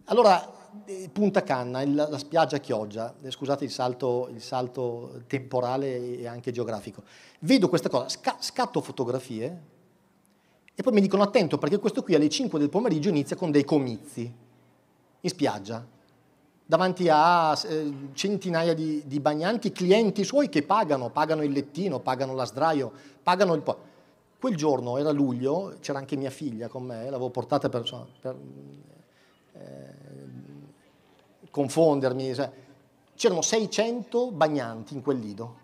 Allora, eh, Punta Canna, la spiaggia Chioggia, eh, scusate il salto, il salto, temporale e anche geografico, vedo questa cosa, sca, scatto fotografie e poi mi dicono attento perché questo qui alle 5 del pomeriggio inizia con dei comizi in spiaggia, davanti a eh, centinaia di, di bagnanti, clienti suoi che pagano, pagano il lettino, pagano la sdraio, pagano il... Po- Quel giorno, era luglio, c'era anche mia figlia con me, l'avevo portata per, insomma, per eh, confondermi. Cioè, c'erano 600 bagnanti in quel lido,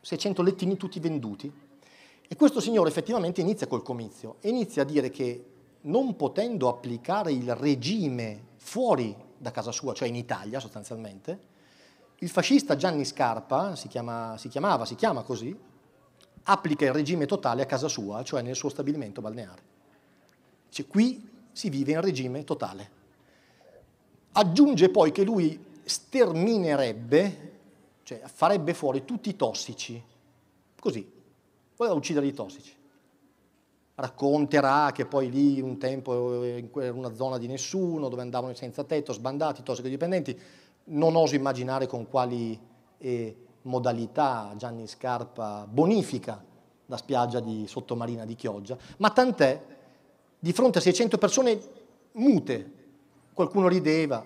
600 lettini tutti venduti. E questo signore effettivamente inizia col comizio e inizia a dire che non potendo applicare il regime fuori da casa sua, cioè in Italia sostanzialmente, il fascista Gianni Scarpa, si, chiama, si chiamava, si chiama così, applica il regime totale a casa sua, cioè nel suo stabilimento balneare. Cioè, qui si vive in regime totale. Aggiunge poi che lui sterminerebbe, cioè farebbe fuori tutti i tossici, così, voleva uccidere i tossici. Racconterà che poi lì un tempo era eh, una zona di nessuno, dove andavano senza tetto, sbandati, tossicodipendenti, non oso immaginare con quali... Eh, modalità Gianni Scarpa bonifica la spiaggia di Sottomarina di Chioggia, ma tant'è, di fronte a 600 persone mute, qualcuno rideva,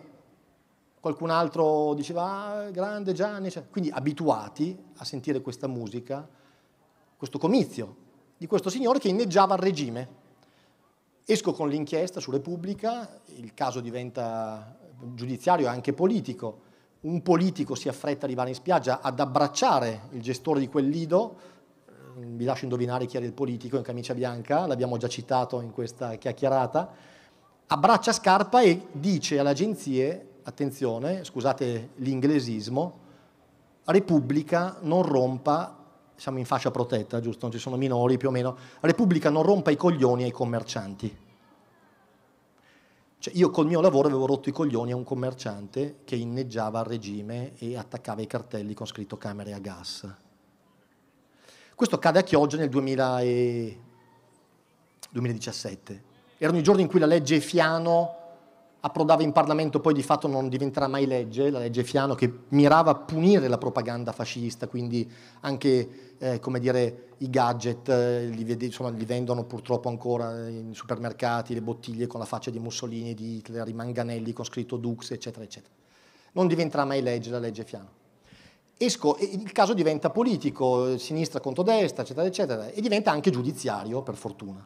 qualcun altro diceva ah, grande Gianni, cioè, quindi abituati a sentire questa musica, questo comizio di questo signore che inneggiava il regime. Esco con l'inchiesta su Repubblica, il caso diventa giudiziario e anche politico, un politico si affretta ad arrivare in spiaggia ad abbracciare il gestore di quel lido, vi lascio indovinare chi era il politico in camicia bianca, l'abbiamo già citato in questa chiacchierata, abbraccia Scarpa e dice alle agenzie, attenzione, scusate l'inglesismo, Repubblica non rompa, siamo in fascia protetta, giusto? Non ci sono minori più o meno, Repubblica non rompa i coglioni ai commercianti. Cioè io col mio lavoro avevo rotto i coglioni a un commerciante che inneggiava al regime e attaccava i cartelli con scritto camere a gas. Questo accade a Chioggia nel 2000 e... 2017. Erano i giorni in cui la legge Fiano approdava in Parlamento, poi di fatto non diventerà mai legge, la legge Fiano che mirava a punire la propaganda fascista, quindi anche eh, come dire, i gadget, eh, li, vede, insomma, li, vendono purtroppo ancora in supermercati, le bottiglie con la faccia di Mussolini, di Hitler, i manganelli con scritto Dux, eccetera, eccetera. Non diventerà mai legge la legge Fiano. Esco, il caso diventa politico, eh, sinistra contro destra, eccetera, eccetera, e diventa anche giudiziario, per fortuna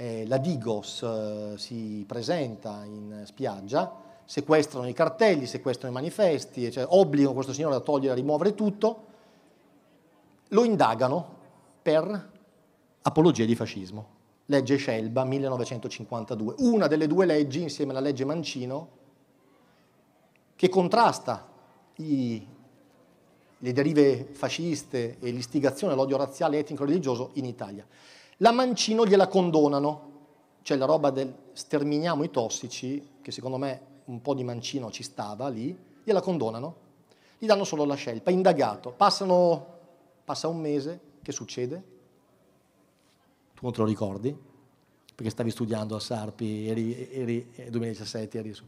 eh, la Digos eh, si presenta in spiaggia, sequestrano i cartelli, sequestrano i manifesti, cioè, obbligano questo signore a togliere, a rimuovere tutto, lo indagano per apologia di fascismo. Legge Scelba 1952, una delle due leggi insieme alla legge Mancino che contrasta i, le derive fasciste e l'istigazione all'odio razziale, etnico-religioso in Italia. La Mancino gliela condonano, cioè la roba del sterminiamo i tossici, che secondo me un po' di Mancino ci stava lì, gliela condonano. Gli danno solo la scelta, indagato. Passano, passa un mese, che succede? Tu non te lo ricordi? Perché stavi studiando a Sarpi, eri, eri 2017, eh, eri su.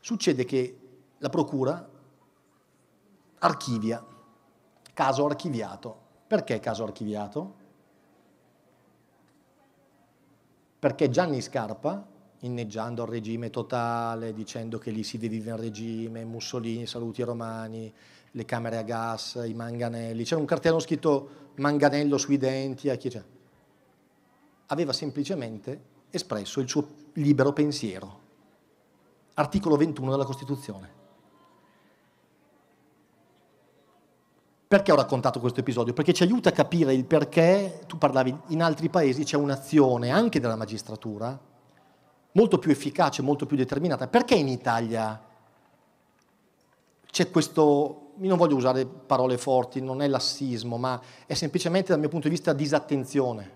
Succede che la procura archivia, caso archiviato. Perché caso archiviato? perché Gianni Scarpa, inneggiando il regime totale, dicendo che lì si devive in regime, Mussolini, saluti romani, le camere a gas, i manganelli, c'era un cartello scritto manganello sui denti, a chi c'è? aveva semplicemente espresso il suo libero pensiero. Articolo 21 della Costituzione. Perché ho raccontato questo episodio? Perché ci aiuta a capire il perché, tu parlavi, in altri paesi c'è un'azione anche della magistratura molto più efficace, molto più determinata. Perché in Italia c'è questo, non voglio usare parole forti, non è lassismo, ma è semplicemente dal mio punto di vista disattenzione.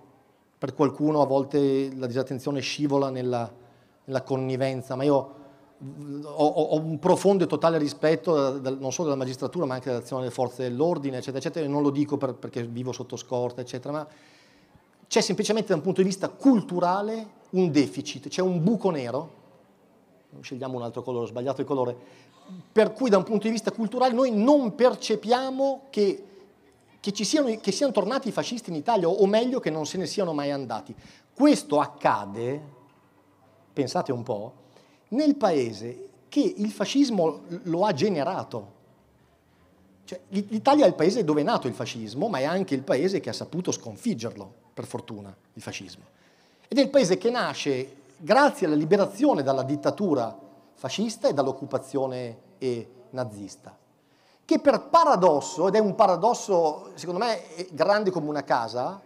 Per qualcuno a volte la disattenzione scivola nella, nella connivenza, ma io ho, ho, un profondo e totale rispetto eh, da, non solo della magistratura ma anche dell'azione delle forze dell'ordine, eccetera, eccetera, e non lo dico per, perché vivo sotto scorta, eccetera, ma c'è semplicemente da un punto di vista culturale un deficit, c'è un buco nero, scegliamo un altro colore, ho sbagliato il colore, per cui da un punto di vista culturale noi non percepiamo che, che, ci siano, che siano tornati i fascisti in Italia, o meglio che non se ne siano mai andati. Questo accade, pensate un po', nel paese che il fascismo lo ha generato. Cioè, L'Italia è il paese dove è nato il fascismo, ma è anche il paese che ha saputo sconfiggerlo, per fortuna, il fascismo. Ed è il paese che nasce grazie alla liberazione dalla dittatura fascista e dall'occupazione nazista. Che per paradosso, ed è un paradosso secondo me grande come una casa,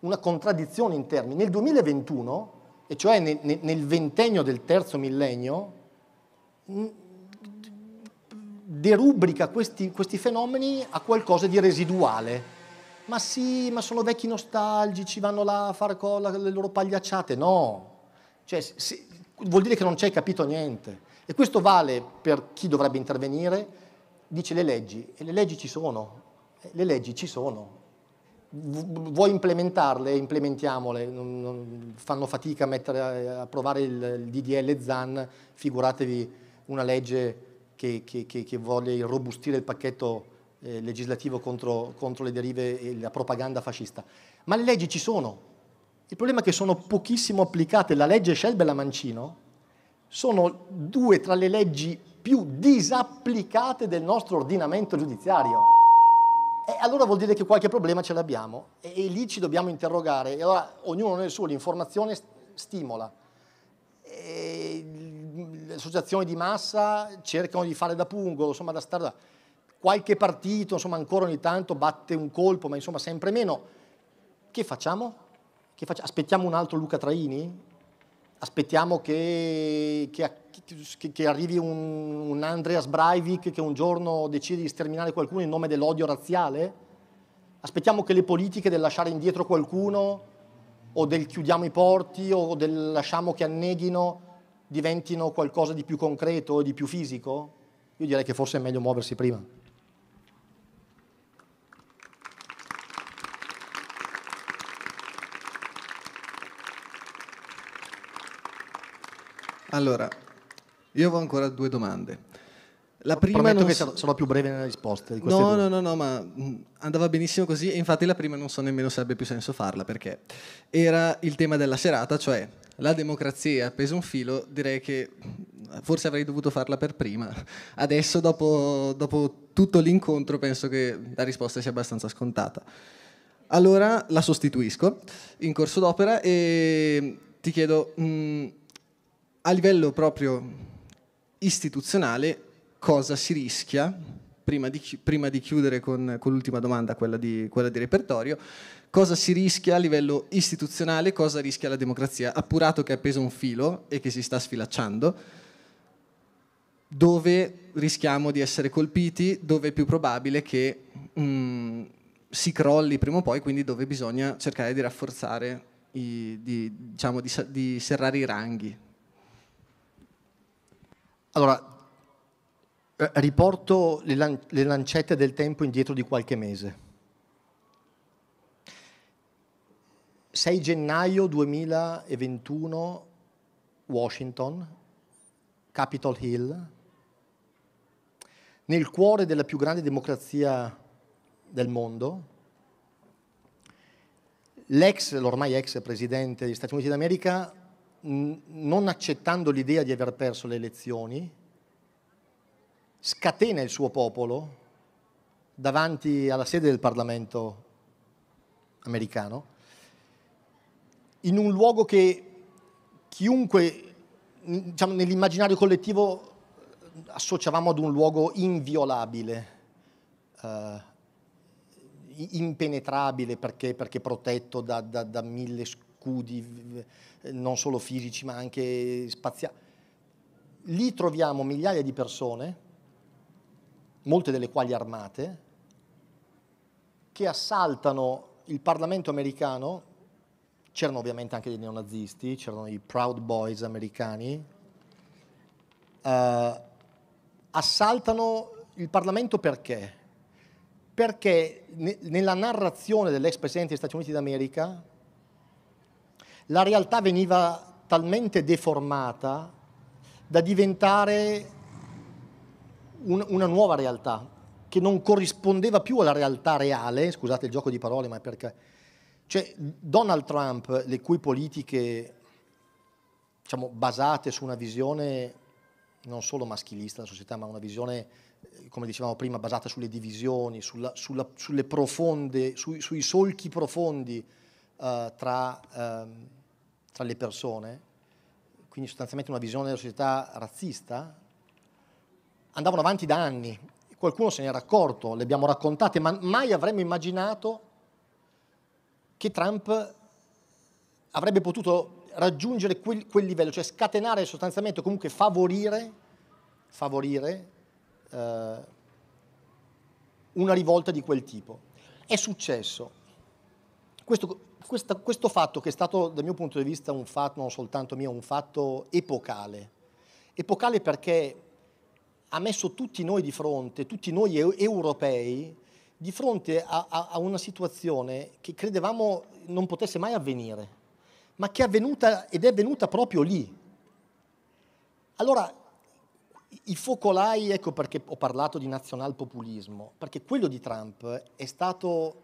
una contraddizione in termini, nel 2021 e cioè nel ventennio del terzo millennio, derubrica questi, questi fenomeni a qualcosa di residuale. Ma sì, ma sono vecchi nostalgici, vanno là a fare colla le loro pagliacciate. No, cioè, se, vuol dire che non c'è capito niente. E questo vale per chi dovrebbe intervenire, dice le leggi, e le leggi ci sono, eh, le leggi ci sono, vuoi implementarle, implementiamole, non, non, fanno fatica a, mettere, a provare il, il, DDL ZAN, figuratevi una legge che, che, che, che vuole irrobustire il pacchetto eh, legislativo contro, contro, le derive e la propaganda fascista. Ma le leggi ci sono, il problema è che sono pochissimo applicate. La legge e la mancino sono due tra le leggi più disapplicate del nostro ordinamento giudiziario eh, allora vuol dire che qualche problema ce l'abbiamo e, e, lì ci dobbiamo interrogare. E allora ognuno nel suo, l'informazione stimola. E, le associazioni di massa cercano di fare da pungolo, insomma da stare da... Qualche partito, insomma, ancora ogni tanto batte un colpo, ma insomma sempre meno. Che facciamo? Che facciamo? Aspettiamo un altro Luca Traini? aspettiamo che, che, che, che arrivi un, un, Andreas Breivik che un giorno decide di sterminare qualcuno in nome dell'odio razziale? Aspettiamo che le politiche del lasciare indietro qualcuno o del chiudiamo i porti o del lasciamo che anneghino diventino qualcosa di più concreto e di più fisico? Io direi che forse è meglio muoversi prima. Allora, io ho ancora due domande. La prima Prometto non che so... più breve nella risposta di queste no, due. No, no, no, ma mm, andava benissimo così e infatti la prima non so nemmeno se abbia più senso farla perché era il tema della serata, cioè la democrazia appesa un filo, direi che mm, forse avrei dovuto farla per prima. Adesso, dopo, dopo tutto l'incontro, penso che la risposta sia abbastanza scontata. Allora la sostituisco in corso d'opera e ti chiedo... Mh, mm, a livello proprio istituzionale cosa si rischia, prima di, prima di chiudere con, con, l'ultima domanda, quella di, quella di repertorio, cosa si rischia a livello istituzionale, cosa rischia la democrazia, appurato che è appeso un filo e che si sta sfilacciando, dove rischiamo di essere colpiti, dove è più probabile che mh, mm, si crolli prima o poi, quindi dove bisogna cercare di rafforzare, i, di, diciamo, di, di serrare i ranghi allora, eh, riporto le, lan le lancette del tempo indietro di qualche mese. 6 gennaio 2021, Washington, Capitol Hill, nel cuore della più grande democrazia del mondo, l'ex, l'ormai ex presidente degli Stati Uniti d'America non accettando l'idea di aver perso le elezioni, scatena il suo popolo davanti alla sede del Parlamento americano, in un luogo che chiunque, diciamo, nell'immaginario collettivo eh, associavamo ad un luogo inviolabile, eh, impenetrabile perché, perché protetto da, da, da mille scudi non solo fisici ma anche spaziali. Lì troviamo migliaia di persone, molte delle quali armate, che assaltano il Parlamento americano, c'erano ovviamente anche dei neonazisti, c'erano i Proud Boys americani, eh, assaltano il Parlamento perché? Perché ne, nella narrazione dell'ex Presidente degli Stati Uniti d'America la realtà veniva talmente deformata da diventare un, una nuova realtà che non corrispondeva più alla realtà reale, scusate il gioco di parole, ma perché... Cioè Donald Trump, le cui politiche, diciamo, basate su una visione non solo maschilista della società, ma una visione, eh, come dicevamo prima, basata sulle divisioni, sulla, sulla, sulle profonde, su, sui solchi profondi uh, tra... Um, tra le persone, quindi sostanzialmente una visione della società razzista, andavano avanti da anni. Qualcuno se ne era accorto, le abbiamo raccontate, ma mai avremmo immaginato che Trump avrebbe potuto raggiungere quel, quel livello, cioè scatenare sostanzialmente, comunque favorire, favorire eh, una rivolta di quel tipo. È successo. Questo questa, questo fatto che è stato dal mio punto di vista un fatto, non soltanto mio, un fatto epocale. Epocale perché ha messo tutti noi di fronte, tutti noi europei, di fronte a, a, a una situazione che credevamo non potesse mai avvenire, ma che è avvenuta ed è avvenuta proprio lì. Allora, i focolai, ecco perché ho parlato di nazionalpopulismo, perché quello di Trump è stato,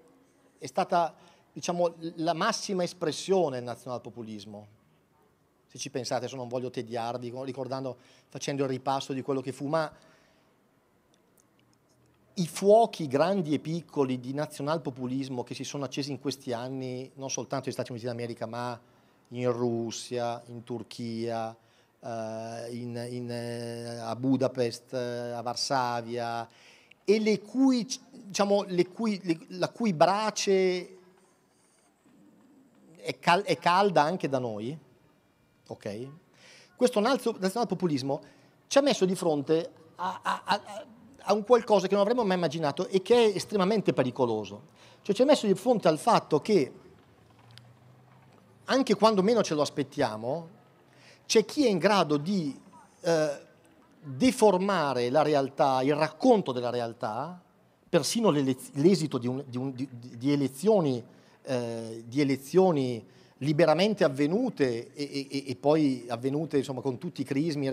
è stata diciamo, la massima espressione del nazionalpopulismo. Se ci pensate, adesso non voglio tediarvi ricordando, facendo il ripasso di quello che fu, ma i fuochi grandi e piccoli di nazionalpopulismo che si sono accesi in questi anni, non soltanto negli Stati Uniti d'America, ma in Russia, in Turchia, eh, in, in, eh, a Budapest, eh, a Varsavia, e le cui, diciamo, le cui, le, la cui brace è, cal- è calda anche da noi, ok? Questo nazionalpopulismo ci ha messo di fronte a, a, a, a, un qualcosa che non avremmo mai immaginato e che è estremamente pericoloso. Cioè ci ha messo di fronte al fatto che anche quando meno ce lo aspettiamo, c'è chi è in grado di eh, deformare la realtà, il racconto della realtà, persino l'esito di, un, di, un, di, di elezioni eh, di elezioni liberamente avvenute e, e, e poi avvenute insomma, con tutti i crismi eh,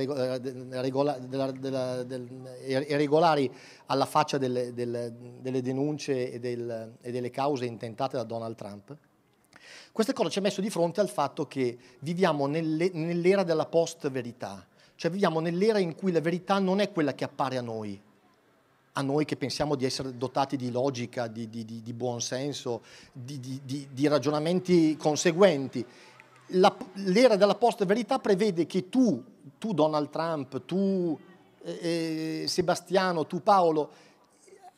regola, della, della, del, regolari alla faccia delle, delle, delle denunce e, del, e delle cause intentate da Donald Trump? Questa cosa ci ha messo di fronte al fatto che viviamo nell'era della post-verità, cioè viviamo nell'era in cui la verità non è quella che appare a noi, a noi che pensiamo di essere dotati di logica, di, di, di, di buonsenso, di ragionamenti conseguenti. La, l'era della post-verità prevede che tu, tu Donald Trump, tu eh, eh, Sebastiano, tu Paolo,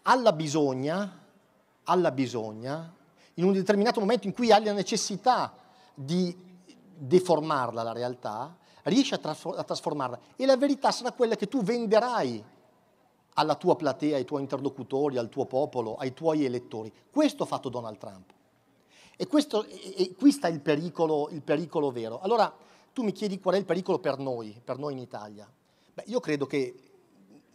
alla bisogna, alla bisogna, in un determinato momento in cui hai la necessità di deformarla la realtà, riesci a, trasfor- a trasformarla e la verità sarà quella che tu venderai alla tua platea, ai tuoi interlocutori, al tuo popolo, ai tuoi elettori. Questo ha fatto Donald Trump. E, questo, e qui sta il pericolo, il pericolo, vero. Allora, tu mi chiedi qual è il pericolo per noi, per noi in Italia. Beh, io credo che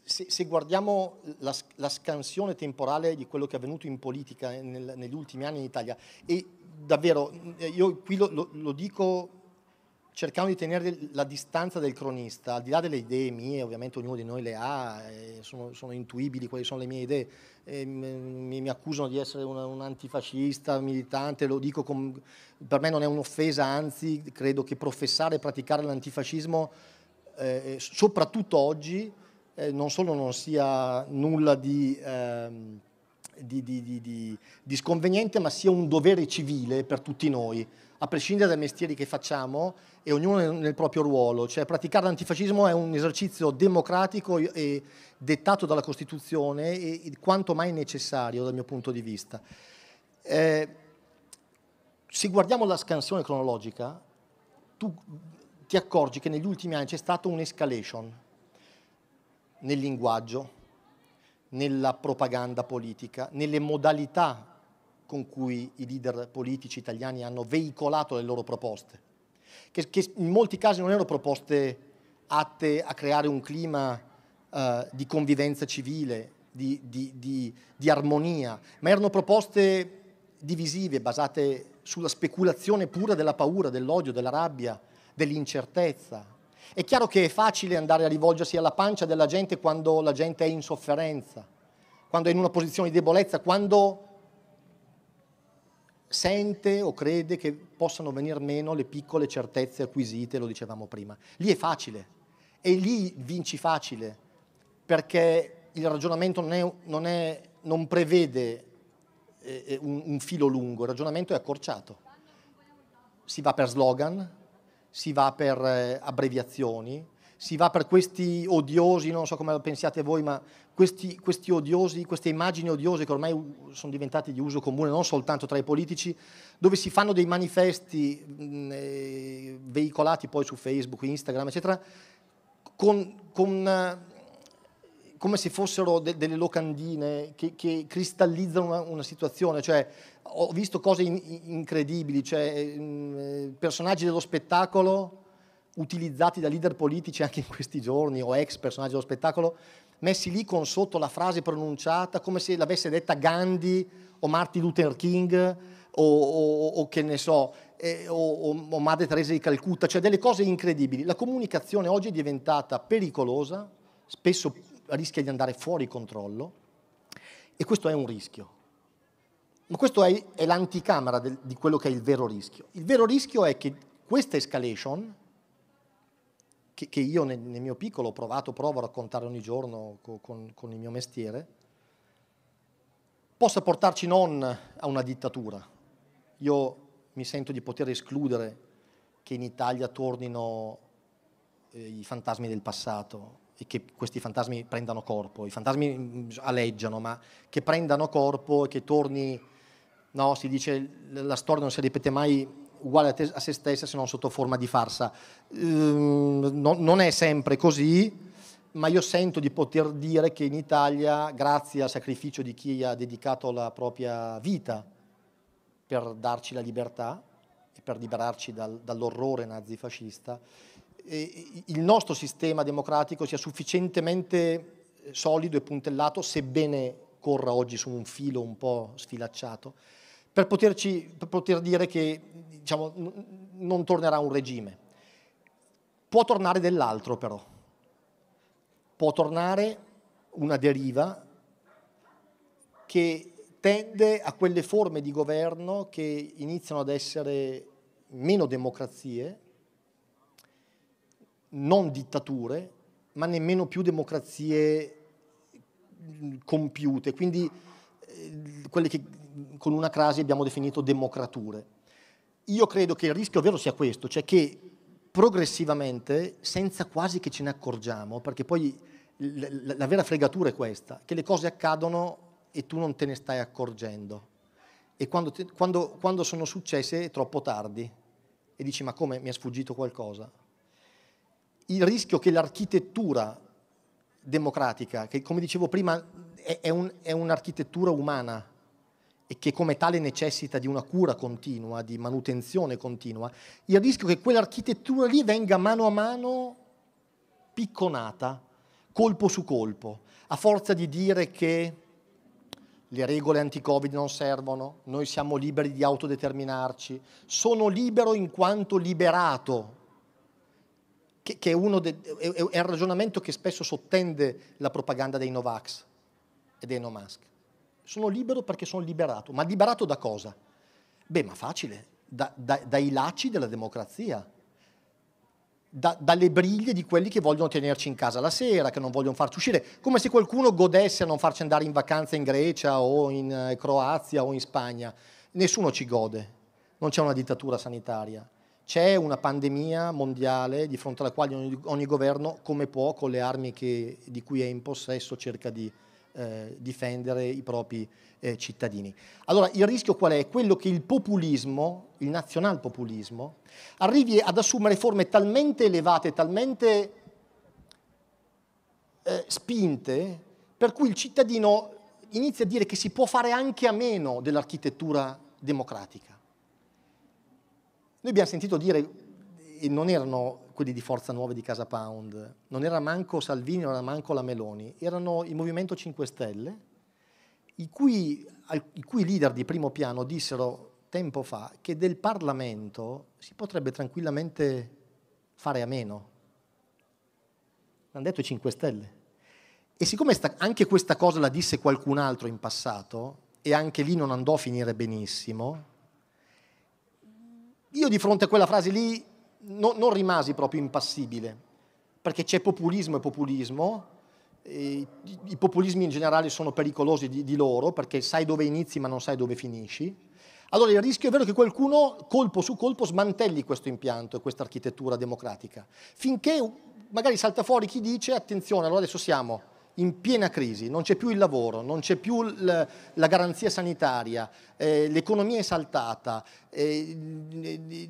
se, se guardiamo la, la, scansione temporale di quello che è avvenuto in politica nel, negli ultimi anni in Italia, e davvero, io qui lo, lo, lo dico cercando di tenere la distanza del cronista, al di là delle idee mie, ovviamente ognuno di noi le ha, eh, sono, sono, intuibili quali sono le mie idee, ehm, mi, mi, accusano di essere un, un, antifascista, militante, lo dico con, per me non è un'offesa, anzi credo che professare e praticare l'antifascismo, eh, eh soprattutto oggi, eh, non solo non sia nulla di... Ehm, di, di, di, di, sconveniente, ma sia un dovere civile per tutti noi a prescindere dai mestieri che facciamo e ognuno nel proprio ruolo. Cioè praticare l'antifascismo è un esercizio democratico e dettato dalla Costituzione e, quanto mai necessario dal mio punto di vista. Eh, se guardiamo la scansione cronologica, tu ti accorgi che negli ultimi anni c'è stata un'escalation nel linguaggio, nella propaganda politica, nelle modalità con cui i leader politici italiani hanno veicolato le loro proposte, che, che in molti casi non erano proposte atte a creare un clima eh, di convivenza civile, di, di, di, di armonia, ma erano proposte divisive basate sulla speculazione pura della paura, dell'odio, della rabbia, dell'incertezza. È chiaro che è facile andare a rivolgersi alla pancia della gente quando la gente è in sofferenza, quando è in una posizione di debolezza, quando sente o crede che possano venir meno le piccole certezze acquisite, lo dicevamo prima. Lì è facile e lì vinci facile perché il ragionamento non, è, non, è, non prevede eh, eh, un, un filo lungo, il ragionamento è accorciato. Si va per slogan, si va per eh, abbreviazioni, si va per questi odiosi, non so come lo pensiate voi, ma questi, questi odiosi, queste immagini odiose che ormai sono diventate di uso comune non soltanto tra i politici, dove si fanno dei manifesti mh, eh, veicolati poi su Facebook, Instagram, eccetera, con, con, eh, come se fossero de, delle locandine che, che cristallizzano una, una, situazione, cioè ho visto cose in, incredibili, cioè eh, mh, personaggi dello spettacolo utilizzati da leader politici anche in questi giorni o ex personaggi dello spettacolo, messi lì con sotto la frase pronunciata come se l'avesse detta Gandhi o Martin Luther King o, o, o che ne so, eh, o, o Madre Teresa di Calcutta, cioè delle cose incredibili. La comunicazione oggi è diventata pericolosa, spesso rischia di andare fuori controllo e questo è un rischio. Ma questo è, è l'anticamera del, di quello che è il vero rischio. Il vero rischio è che questa escalation, che, che io nel, nel, mio piccolo ho provato, provo a raccontare ogni giorno con, con, con il mio mestiere, possa portarci non a una dittatura. Io mi sento di poter escludere che in Italia tornino eh, i fantasmi del passato e che questi fantasmi prendano corpo. I fantasmi mm, aleggiano, ma che prendano corpo e che torni, no, si dice la storia non si ripete mai uguale a, te, a se stessa se non sotto forma di farsa. Ehm, no, non è sempre così, ma io sento di poter dire che in Italia, grazie al sacrificio di chi ha dedicato la propria vita per darci la libertà e per liberarci dal, dall'orrore nazifascista, il nostro sistema democratico sia sufficientemente eh, solido e puntellato, sebbene corra oggi su un filo un po' sfilacciato, per, poterci, per poter dire che diciamo, non tornerà un regime. Può tornare dell'altro però, può tornare una deriva che tende a quelle forme di governo che iniziano ad essere meno democrazie, non dittature, ma nemmeno più democrazie compiute, quindi eh, quelle che con una crasi abbiamo definito democrature io credo che il rischio vero sia questo, cioè che progressivamente, senza quasi che ce ne accorgiamo, perché poi la, la vera fregatura è questa, che le cose accadono e tu non te ne stai accorgendo. E quando, te, quando, quando sono successe è troppo tardi e dici ma come mi è sfuggito qualcosa. Il rischio che l'architettura democratica, che come dicevo prima è, è, un, è un'architettura umana, e che come tale necessita di una cura continua, di manutenzione continua, il rischio che quell'architettura lì venga mano a mano picconata, colpo su colpo, a forza di dire che le regole anti-Covid non servono, noi siamo liberi di autodeterminarci, sono libero in quanto liberato, che, che è, de, è, è, un ragionamento che spesso sottende la propaganda dei Novax e dei No Mask sono libero perché sono liberato. Ma liberato da cosa? Beh, ma facile, da, da, dai lacci della democrazia, da, dalle briglie di quelli che vogliono tenerci in casa la sera, che non vogliono farci uscire, come se qualcuno godesse a non farci andare in vacanza in Grecia o in eh, Croazia o in Spagna. Nessuno ci gode, non c'è una dittatura sanitaria. C'è una pandemia mondiale di fronte alla quale ogni, ogni governo, come può, con le armi che, di cui è in possesso, cerca di, eh, difendere i propri eh, cittadini. Allora il rischio qual è? Quello che il populismo, il nazionalpopulismo, arrivi ad assumere forme talmente elevate, talmente eh, spinte, per cui il cittadino inizia a dire che si può fare anche a meno dell'architettura democratica. Noi abbiamo sentito dire, e non erano quelli di Forza Nuova di Casa Pound, non era manco Salvini, non era manco la Meloni, erano il Movimento 5 Stelle, i cui, i cui leader di primo piano dissero tempo fa che del Parlamento si potrebbe tranquillamente fare a meno. L'hanno detto i 5 Stelle. E siccome sta, anche questa cosa la disse qualcun altro in passato, e anche lì non andò a finire benissimo, io di fronte a quella frase lì no, non rimasi proprio impassibile, perché c'è populismo e populismo, i, i, populismi in generale sono pericolosi di, di, loro perché sai dove inizi ma non sai dove finisci. Allora il rischio è vero che qualcuno colpo su colpo smantelli questo impianto e questa architettura democratica, finché magari salta fuori chi dice attenzione, allora adesso siamo in piena crisi, non c'è più il lavoro, non c'è più la garanzia sanitaria, eh, l'economia è saltata, eh,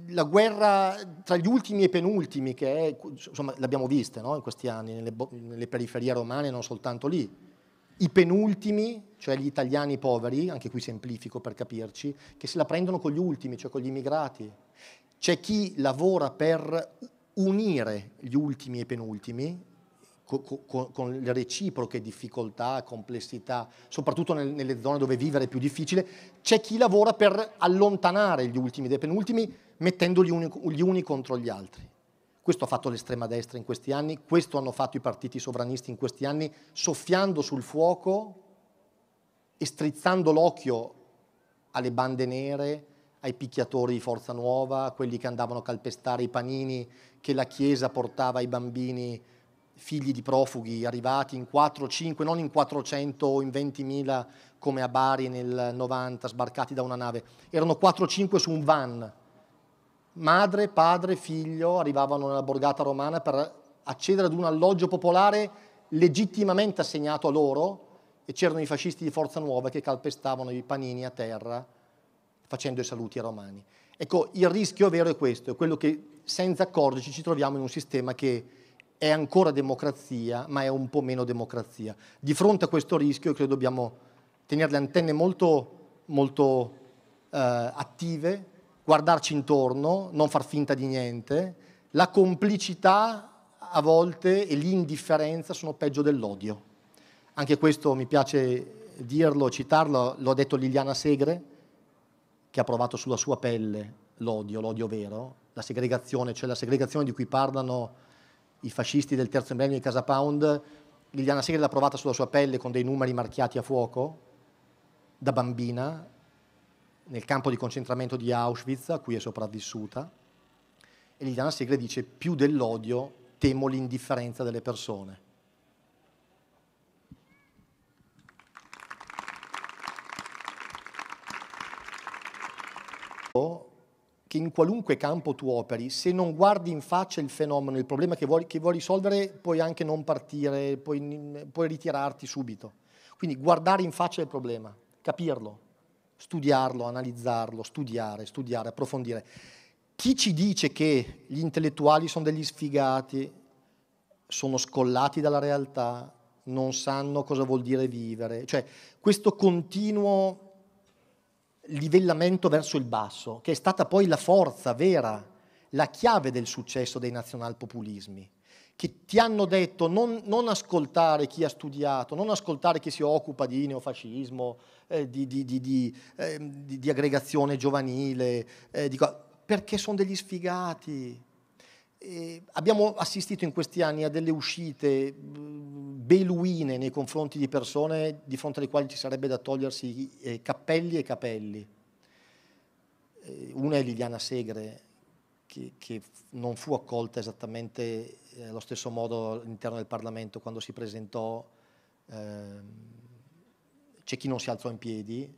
la guerra tra gli ultimi e penultimi, che è, insomma l'abbiamo vista no, in questi anni nelle, nelle periferie romane, non soltanto lì. I penultimi, cioè gli italiani poveri, anche qui semplifico per capirci, che se la prendono con gli ultimi, cioè con gli immigrati. C'è chi lavora per unire gli ultimi e penultimi con, con, le reciproche difficoltà, complessità, soprattutto nel, nelle zone dove vivere è più difficile, c'è chi lavora per allontanare gli ultimi dai penultimi mettendoli gli uni, gli uni contro gli altri. Questo ha fatto l'estrema destra in questi anni, questo hanno fatto i partiti sovranisti in questi anni, soffiando sul fuoco e strizzando l'occhio alle bande nere, ai picchiatori di Forza Nuova, quelli che andavano a calpestare i panini che la Chiesa portava ai bambini figli di profughi arrivati in 4 5, non in 400 o in 20.000 come a Bari nel 90 sbarcati da una nave, erano 4 5 su un van. Madre, padre, figlio arrivavano nella borgata romana per accedere ad un alloggio popolare legittimamente assegnato a loro e c'erano i fascisti di Forza Nuova che calpestavano i panini a terra facendo i saluti ai romani. Ecco, il rischio vero è questo, è quello che senza accorgerci ci troviamo in un sistema che è ancora democrazia, ma è un po' meno democrazia. Di fronte a questo rischio, credo dobbiamo tenere le antenne molto, molto eh, attive, guardarci intorno, non far finta di niente. La complicità a volte e l'indifferenza sono peggio dell'odio. Anche questo mi piace dirlo, citarlo, l'ho detto Liliana Segre, che ha provato sulla sua pelle l'odio, l'odio vero, la segregazione, cioè la segregazione di cui parlano i fascisti del terzo millennio di Casa Pound, Liliana Segre l'ha provata sulla sua pelle con dei numeri marchiati a fuoco da bambina nel campo di concentramento di Auschwitz a cui è sopravvissuta. E Liliana Segre dice più dell'odio temo l'indifferenza delle persone. Oh che in qualunque campo tu operi, se non guardi in faccia il fenomeno, il problema che vuoi, che vuoi risolvere, puoi anche non partire, puoi, puoi ritirarti subito. Quindi guardare in faccia il problema, capirlo, studiarlo, analizzarlo, studiare, studiare, approfondire. Chi ci dice che gli intellettuali sono degli sfigati, sono scollati dalla realtà, non sanno cosa vuol dire vivere, cioè questo continuo livellamento verso il basso, che è stata poi la forza vera, la chiave del successo dei nazionalpopulismi, che ti hanno detto non, non ascoltare chi ha studiato, non ascoltare chi si occupa di neofascismo, eh, di, di, di, eh, di, aggregazione giovanile, eh, perché sono degli sfigati, eh, abbiamo assistito in questi anni a delle uscite eh, beluine nei confronti di persone di fronte alle quali ci sarebbe da togliersi eh, cappelli e capelli. Eh, una è Liliana Segre, che, che non fu accolta esattamente eh, allo stesso modo all'interno del Parlamento quando si presentò. Ehm, c'è chi non si alzò in piedi,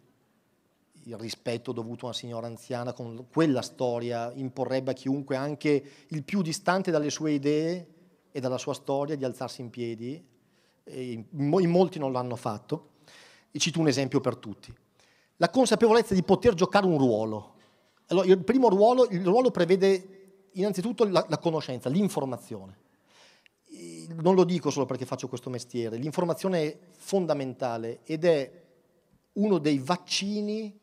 il rispetto dovuto a una signora anziana con quella storia imporrebbe a chiunque, anche il più distante dalle sue idee e dalla sua storia, di alzarsi in piedi. in molti non l'hanno fatto. E cito un esempio per tutti. La consapevolezza di poter giocare un ruolo. Allora, il primo ruolo, il ruolo prevede innanzitutto la, la conoscenza, l'informazione non lo dico solo perché faccio questo mestiere, l'informazione è fondamentale ed è uno dei vaccini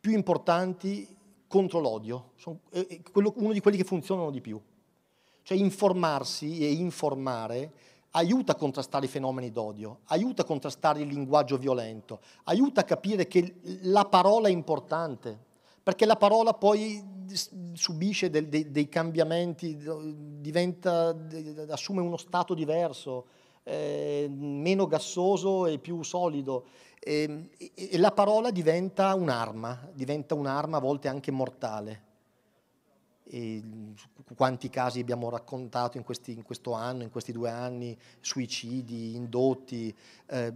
più importanti contro l'odio, sono uno di quelli che funzionano di più. Cioè informarsi e informare aiuta a contrastare i fenomeni d'odio, aiuta a contrastare il linguaggio violento, aiuta a capire che la parola è importante, perché la parola poi subisce dei, dei, dei cambiamenti, diventa, assume uno stato diverso, eh, meno gassoso e più solido. Ehm, e, e, e la parola diventa un'arma, diventa un'arma a volte anche mortale. E mm, quanti casi abbiamo raccontato in, questi, in, questo anno, in questi due anni, suicidi, indotti, eh,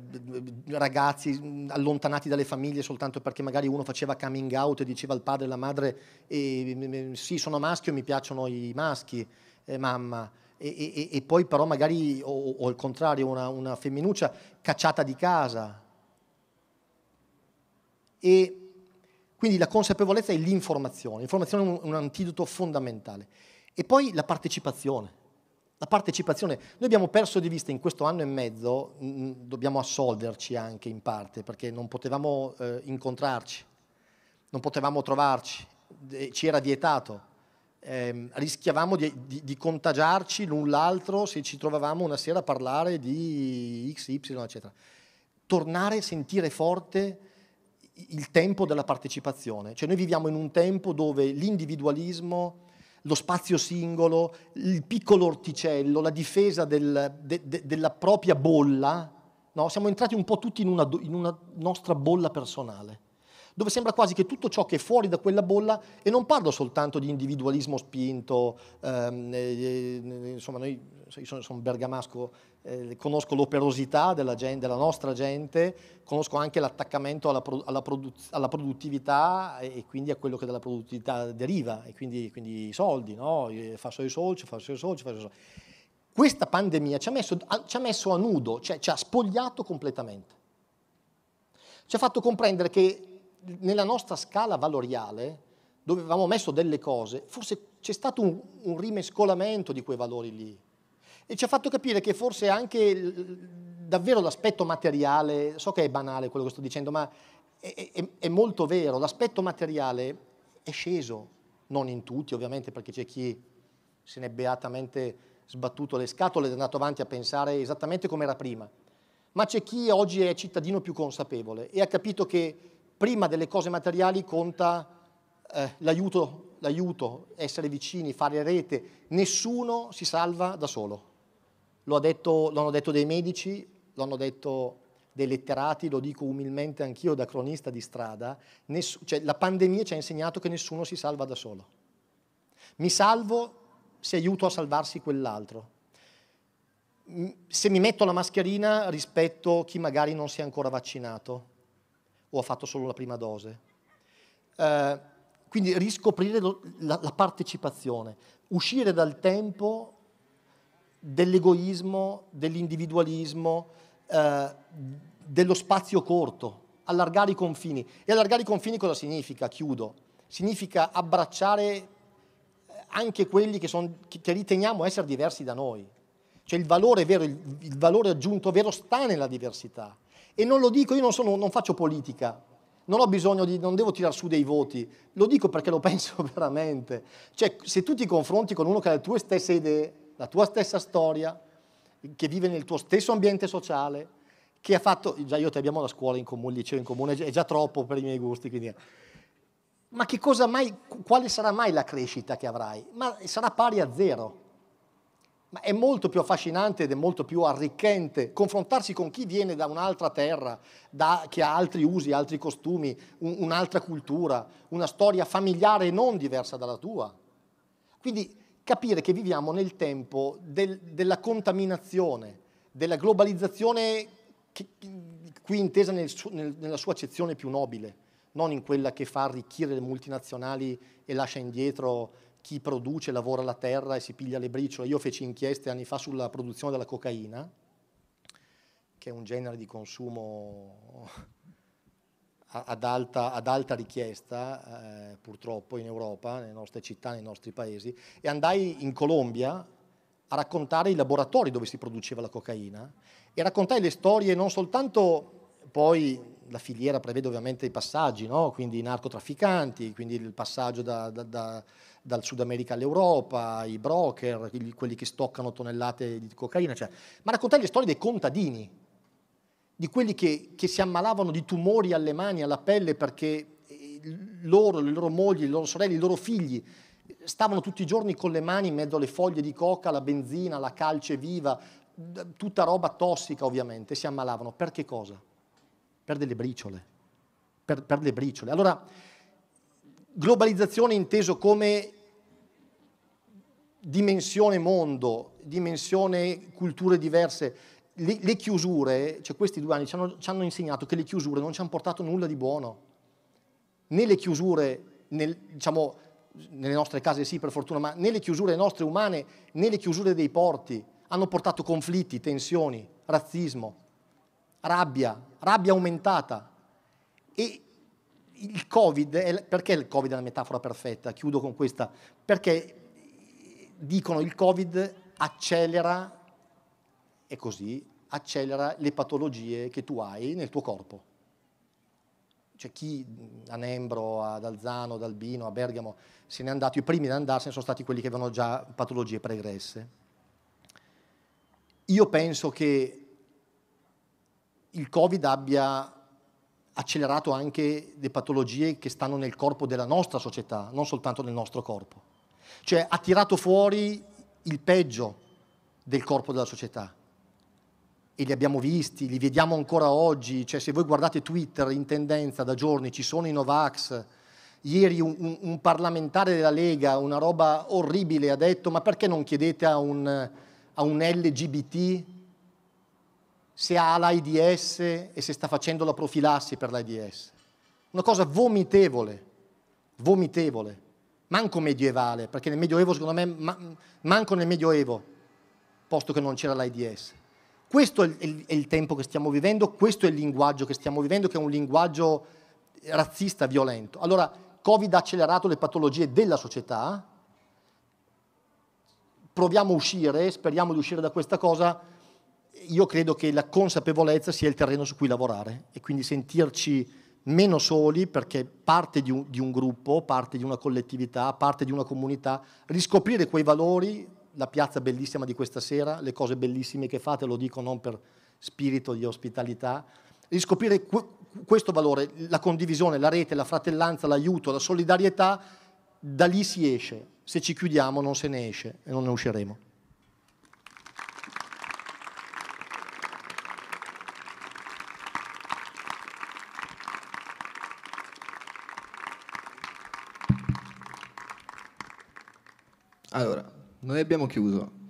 ragazzi mm, allontanati dalle famiglie soltanto perché magari uno faceva coming out e diceva al padre e alla madre eh, sì sono maschio, mi piacciono i maschi, eh, mamma. E, e, e, poi però magari, o, o al contrario, una, una femminuccia cacciata di casa, e quindi la consapevolezza e l'informazione. L'informazione è un, antidoto fondamentale. E poi la partecipazione. La partecipazione. Noi abbiamo perso di vista in questo anno e mezzo, dobbiamo assolverci anche in parte, perché non potevamo eh, incontrarci, non potevamo trovarci, ci era vietato. Eh, rischiavamo di, di, di contagiarci l'un l'altro se ci trovavamo una sera a parlare di XY, eccetera. Tornare, sentire forte, il tempo della partecipazione. Cioè noi viviamo in un tempo dove l'individualismo, lo spazio singolo, il piccolo orticello, la difesa del, de, de, della propria bolla, no? siamo entrati un po' tutti in una, in una nostra bolla personale dove sembra quasi che tutto ciò che è fuori da quella bolla, e non parlo soltanto di individualismo spinto, ehm, eh, insomma noi, io sono, sono bergamasco, eh, conosco l'operosità della, gente, della, nostra gente, conosco anche l'attaccamento alla, pro, alla, produ, alla produttività e, e, quindi a quello che dalla produttività deriva, e quindi, quindi i soldi, no? faccio i soldi, faccio i soldi, faccio i soldi. Questa pandemia ci ha messo a, ci ha messo a nudo, cioè ci ha spogliato completamente. Ci ha fatto comprendere che nella nostra scala valoriale, dove avevamo messo delle cose, forse c'è stato un, un rimescolamento di quei valori lì. E ci ha fatto capire che forse anche il, davvero l'aspetto materiale, so che è banale quello che sto dicendo, ma è, è, è molto vero, l'aspetto materiale è sceso, non in tutti ovviamente, perché c'è chi se n'è beatamente sbattuto le scatole ed è andato avanti a pensare esattamente come era prima, ma c'è chi oggi è cittadino più consapevole e ha capito che prima delle cose materiali conta eh, l'aiuto, l'aiuto, essere vicini, fare rete. Nessuno si salva da solo. Lo, detto, lo hanno detto dei medici, lo hanno detto dei letterati, lo dico umilmente anch'io da cronista di strada, ness- cioè, la pandemia ci ha insegnato che nessuno si salva da solo. Mi salvo se aiuto a salvarsi quell'altro. Se mi metto la mascherina rispetto chi magari non si è ancora vaccinato, o ha fatto solo la prima dose. Eh, quindi riscoprire lo, la, la partecipazione, uscire dal tempo dell'egoismo, dell'individualismo, eh, dello spazio corto, allargare i confini. E allargare i confini cosa significa? Chiudo. Significa abbracciare eh, anche quelli che, son, che riteniamo essere diversi da noi. Cioè il valore vero, il, il valore aggiunto vero sta nella diversità. E non lo dico, io non, sono, non faccio politica, non ho bisogno di, non devo tirare su dei voti, lo dico perché lo penso veramente. Cioè, se tu ti confronti con uno che ha le tue stesse idee, la tua stessa storia, che vive nel tuo stesso ambiente sociale, che ha fatto, già io e te abbiamo la scuola in comune, il liceo in comune, è già troppo per i miei gusti, quindi... Ma che cosa mai, quale sarà mai la crescita che avrai? Ma sarà pari a zero ma è molto più affascinante ed è molto più arricchente confrontarsi con chi viene da un'altra terra, da, che ha altri usi, altri costumi, un, un'altra cultura, una storia familiare non diversa dalla tua. Quindi capire che viviamo nel tempo del, della contaminazione, della globalizzazione che, qui intesa nel, nel, nella sua accezione più nobile, non in quella che fa arricchire le multinazionali e lascia indietro chi produce, lavora la terra e si piglia le briciole. Io feci inchieste anni fa sulla produzione della cocaina, che è un genere di consumo ad alta, ad alta richiesta, eh, purtroppo, in Europa, nelle nostre città, nei nostri paesi, e andai in Colombia a raccontare i laboratori dove si produceva la cocaina e raccontai le storie non soltanto poi la filiera prevede ovviamente i passaggi, no? quindi i narcotrafficanti, quindi il passaggio da, da, da dal Sud America all'Europa, i broker, quelli che stoccano tonnellate di cocaina, cioè. ma raccontare le storie dei contadini, di quelli che, che si ammalavano di tumori alle mani, alla pelle, perché eh, loro, le loro mogli, le loro sorelle, i loro figli stavano tutti i giorni con le mani in mezzo alle foglie di coca, la benzina, la calce viva, tutta roba tossica ovviamente, si ammalavano. Per che cosa? Per delle briciole. Per, per le briciole. Allora, globalizzazione inteso come dimensione mondo, dimensione culture diverse, le, le chiusure, cioè questi due anni ci hanno, ci hanno, insegnato che le chiusure non ci hanno portato nulla di buono, né le chiusure, nel, diciamo, nelle nostre case sì per fortuna, ma né le chiusure nostre umane, né le chiusure dei porti hanno portato conflitti, tensioni, razzismo, rabbia, rabbia aumentata. E il Covid, perché il Covid è una metafora perfetta? Chiudo con questa. Perché eh, dicono il Covid accelera, è così, accelera le patologie che tu hai nel tuo corpo. Cioè chi a Nembro, ad Alzano, ad Albino, a Bergamo se n'è andato, i primi ad andarsene sono stati quelli che avevano già patologie pregresse. Io penso che il Covid abbia accelerato anche le patologie che stanno nel corpo della nostra società, non soltanto nel nostro corpo. Cioè ha tirato fuori il peggio del corpo della società. E li abbiamo visti, li vediamo ancora oggi. Cioè, se voi guardate Twitter in tendenza da giorni, ci sono i Novax. Ieri un, un parlamentare della Lega, una roba orribile, ha detto ma perché non chiedete a un, a un LGBT se ha l'AIDS e se sta facendo la profilassi per l'AIDS. Una cosa vomitevole, vomitevole, manco medievale, perché nel Medioevo, secondo me, manco nel Medioevo, posto che non c'era l'AIDS. Questo è il, è il tempo che stiamo vivendo, questo è il linguaggio che stiamo vivendo, che è un linguaggio razzista, violento. Allora, Covid ha accelerato le patologie della società, proviamo a uscire, speriamo di uscire da questa cosa io credo che la consapevolezza sia il terreno su cui lavorare e quindi sentirci meno soli perché parte di un, di un, gruppo, parte di una collettività, parte di una comunità, riscoprire quei valori, la piazza bellissima di questa sera, le cose bellissime che fate, lo dico non per spirito di ospitalità, riscoprire que questo valore, la condivisione, la rete, la fratellanza, l'aiuto, la solidarietà, da lì si esce, se ci chiudiamo non se ne esce e non ne usciremo. noi abbiamo chiuso.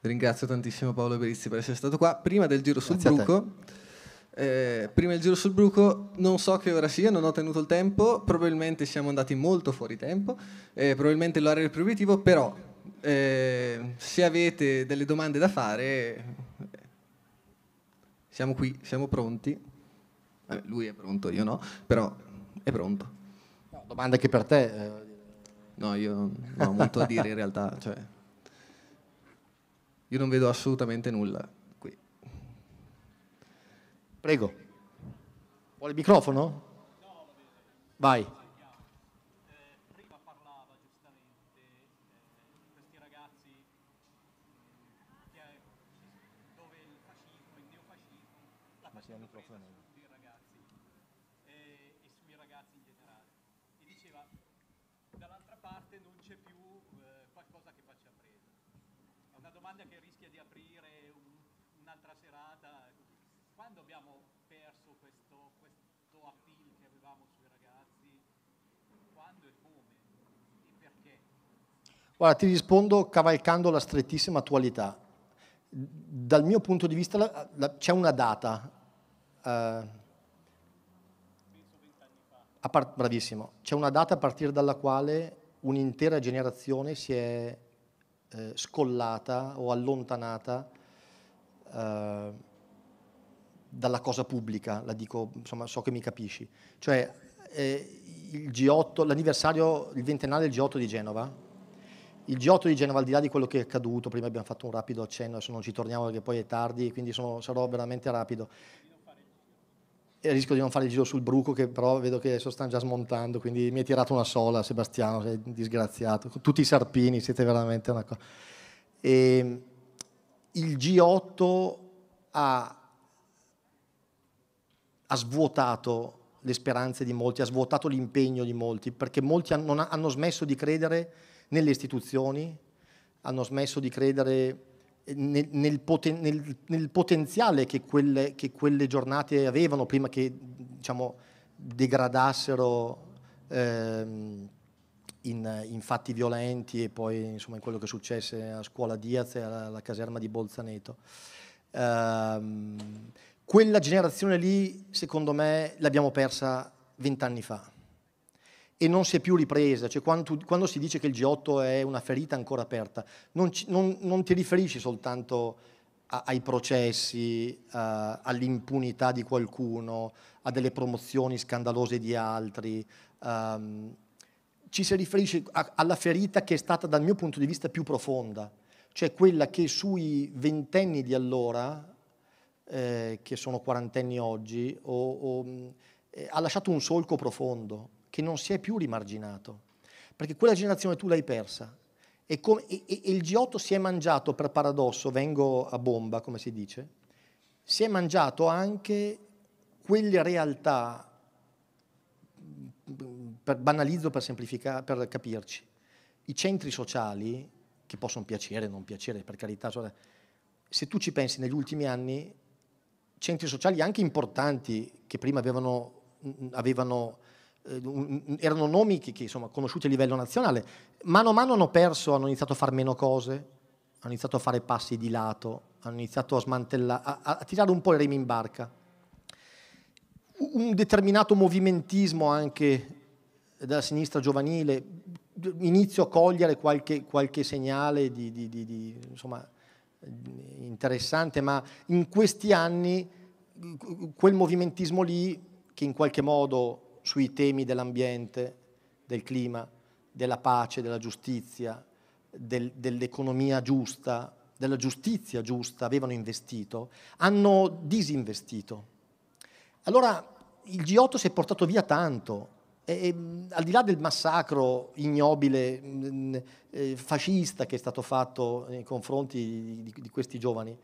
Ringrazio tantissimo Paolo Berizzi per essere stato qua. Prima del giro sul Grazie bruco, eh, prima del giro sul bruco, non so che ora sia, non ho tenuto il tempo, probabilmente siamo andati molto fuori tempo, eh, probabilmente l'orario è proibitivo, però eh, se avete delle domande da fare, eh, siamo qui, siamo pronti. Vabbè, lui è pronto, io no, però è pronto. No, domanda che per te. Eh, No, io non ho molto a dire in realtà. Cioè, io non vedo assolutamente nulla qui. Prego. Vuole il microfono? Vai. Guarda, ti rispondo cavalcando la strettissima attualità. Dal mio punto di vista la, la, c'è una data. Eh, part, bravissimo. C'è una data a partire dalla quale un'intera generazione si è eh, scollata o allontanata eh, dalla cosa pubblica, la dico, insomma, so che mi capisci. Cioè, eh, il G8, l'anniversario, il ventennale del G8 di Genova il G8 di Genova, al di là di quello che è accaduto, prima abbiamo fatto un rapido accenno, adesso non ci torniamo perché poi è tardi, quindi sono, sarò veramente rapido. E rischio di non fare il giro sul bruco, che però vedo che adesso stanno già smontando, quindi mi hai tirato una sola, Sebastiano, sei disgraziato. Tutti i sarpini, siete veramente una cosa. Ehm, il G8 ha, ha svuotato le speranze di molti, ha svuotato l'impegno di molti, perché molti hanno, hanno smesso di credere nelle istituzioni, hanno smesso di credere eh, nel, nel, poten nel, nel potenziale che quelle, che quelle, giornate avevano prima che diciamo, degradassero ehm, in, in, fatti violenti e poi insomma, in quello che successe a scuola Diaz e alla, alla caserma di Bolzaneto. Ehm, quella generazione lì, secondo me, l'abbiamo persa vent'anni fa e non si è più ripresa, cioè quando, tu, quando, si dice che il G8 è una ferita ancora aperta, non, ci, non, non ti riferisci soltanto a, ai processi, uh, all'impunità di qualcuno, a delle promozioni scandalose di altri, um, ci si riferisce a, alla ferita che è stata dal mio punto di vista più profonda, cioè quella che sui ventenni di allora, eh, che sono quarantenni oggi, o, o, eh, ha lasciato un solco profondo che non si è più rimarginato, perché quella generazione tu l'hai persa. E, com- e-, e il G8 si è mangiato, per paradosso, vengo a bomba, come si dice, si è mangiato anche quelle realtà, per, banalizzo per, semplificare, per capirci, i centri sociali, che possono piacere, non piacere, per carità, cioè, se tu ci pensi negli ultimi anni, centri sociali anche importanti che prima avevano, avevano eh, erano nomi che, che, insomma, conosciuti a livello nazionale, mano a mano hanno perso, hanno iniziato a fare meno cose, hanno iniziato a fare passi di lato, hanno iniziato a smantellare, a, a tirare un po' le remi in barca. Un determinato movimentismo anche della sinistra giovanile, inizio a cogliere qualche, qualche segnale di, di, di, insomma, interessante, ma in questi anni quel movimentismo lì che in qualche modo sui temi dell'ambiente, del clima, della pace, della giustizia, del, dell'economia giusta, della giustizia giusta, avevano investito, hanno disinvestito. Allora il G8 si è portato via tanto, e, e, al di là del massacro ignobile, mh, mm, eh, fascista che è stato fatto nei confronti di, di questi giovani,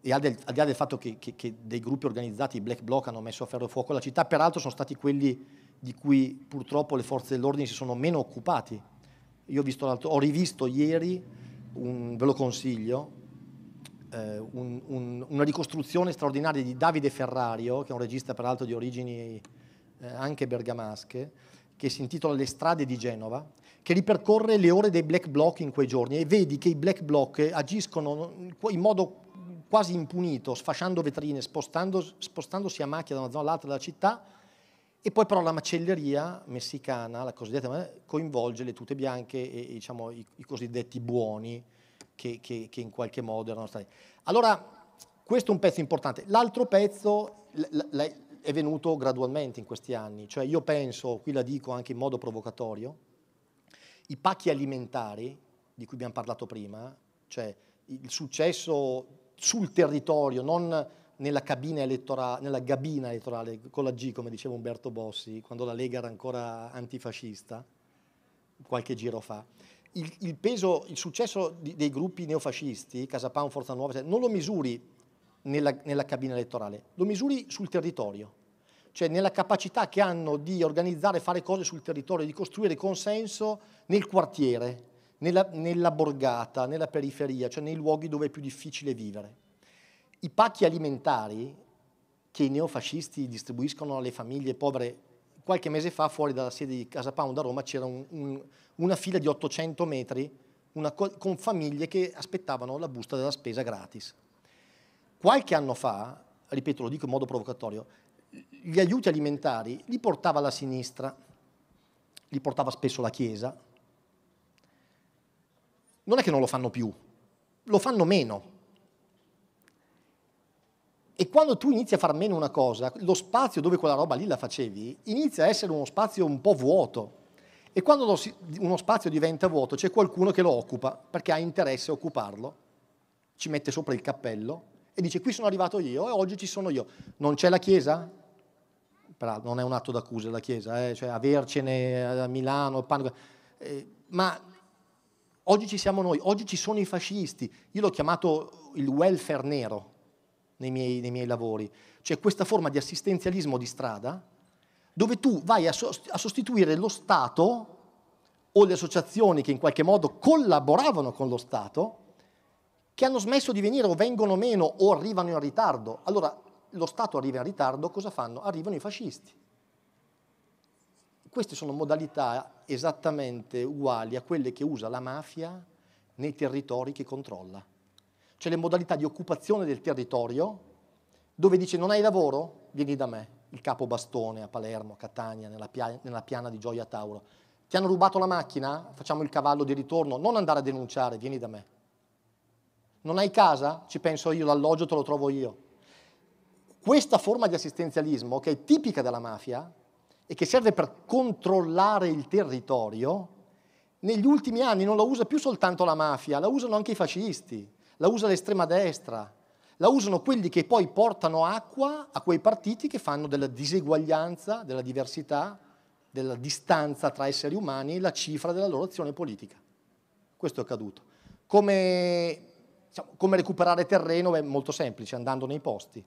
e al, del, al, di là del fatto che, che, che dei gruppi organizzati, i Black Bloc, hanno messo a ferro e fuoco la città, peraltro sono stati quelli di cui purtroppo le forze dell'ordine si sono meno occupati. Io ho, ho rivisto ieri, un, ve lo consiglio, eh, un, un, una ricostruzione straordinaria di Davide Ferrario, che è un regista peraltro di origini eh, anche bergamasche, che si intitola Le strade di Genova, che ripercorre le ore dei black bloc in quei giorni e vedi che i black bloc agiscono in modo quasi impunito, sfasciando vetrine, spostandosi a macchia da una zona all'altra della città, e poi però la macelleria messicana, la cosiddetta, coinvolge le tute bianche e, e diciamo, i, i, cosiddetti buoni che, che, che, in qualche modo erano stati. Allora, questo è un pezzo importante. L'altro pezzo è venuto gradualmente in questi anni, cioè io penso, qui la dico anche in modo provocatorio, i pacchi alimentari di cui abbiamo parlato prima, cioè il successo sul territorio, non nella, cabina elettorale, nella gabina elettorale, con la G, come diceva Umberto Bossi, quando la Lega era ancora antifascista, qualche giro fa. Il, il, peso, il successo di, dei gruppi neofascisti, Casa Pound, Forza Nuova, non lo misuri nella, nella, cabina elettorale, lo misuri sul territorio, cioè nella capacità che hanno di organizzare, fare cose sul territorio, di costruire consenso nel quartiere, nella, nella borgata, nella periferia, cioè nei luoghi dove è più difficile vivere i pacchi alimentari che i neofascisti distribuiscono alle famiglie povere. Qualche mese fa fuori dalla sede di Casa Pound a Roma c'era un, un, una fila di 800 metri una, con famiglie che aspettavano la busta della spesa gratis. Qualche anno fa, ripeto, lo dico in modo provocatorio, gli aiuti alimentari li portava la sinistra, li portava spesso la Chiesa. Non è che non lo fanno più, lo fanno meno, e quando tu inizi a far meno una cosa, lo spazio dove quella roba lì la facevi inizia a essere uno spazio un po' vuoto. E quando lo, uno spazio diventa vuoto c'è qualcuno che lo occupa perché ha interesse a occuparlo, ci mette sopra il cappello e dice qui sono arrivato io e oggi ci sono io. Non c'è la Chiesa? Però non è un atto d'accusa la Chiesa, eh? cioè avercene a Milano, Pan... eh, ma oggi ci siamo noi, oggi ci sono i fascisti. Io l'ho chiamato il welfare nero nei miei, nei miei lavori. Cioè questa forma di assistenzialismo di strada dove tu vai a, sostituire lo Stato o le associazioni che in qualche modo collaboravano con lo Stato, che hanno smesso di venire o vengono meno o arrivano in ritardo. Allora lo Stato arriva in ritardo, cosa fanno? Arrivano i fascisti. Queste sono modalità esattamente uguali a quelle che usa la mafia nei territori che controlla c'è le modalità di occupazione del territorio, dove dice non hai lavoro, vieni da me, il capo bastone a Palermo, Catania, nella, pia nella piana di Gioia Tauro. Ti hanno rubato la macchina? Facciamo il cavallo di ritorno, non andare a denunciare, vieni da me. Non hai casa? Ci penso io, l'alloggio te lo trovo io. Questa forma di assistenzialismo, che è tipica della mafia e che serve per controllare il territorio, negli ultimi anni non la usa più soltanto la mafia, la usano anche i fascisti la usa l'estrema destra, la usano quelli che poi portano acqua a quei partiti che fanno della diseguaglianza, della diversità, della distanza tra esseri umani la cifra della loro azione politica. Questo è accaduto. Come, diciamo, come recuperare terreno è molto semplice, andando nei posti,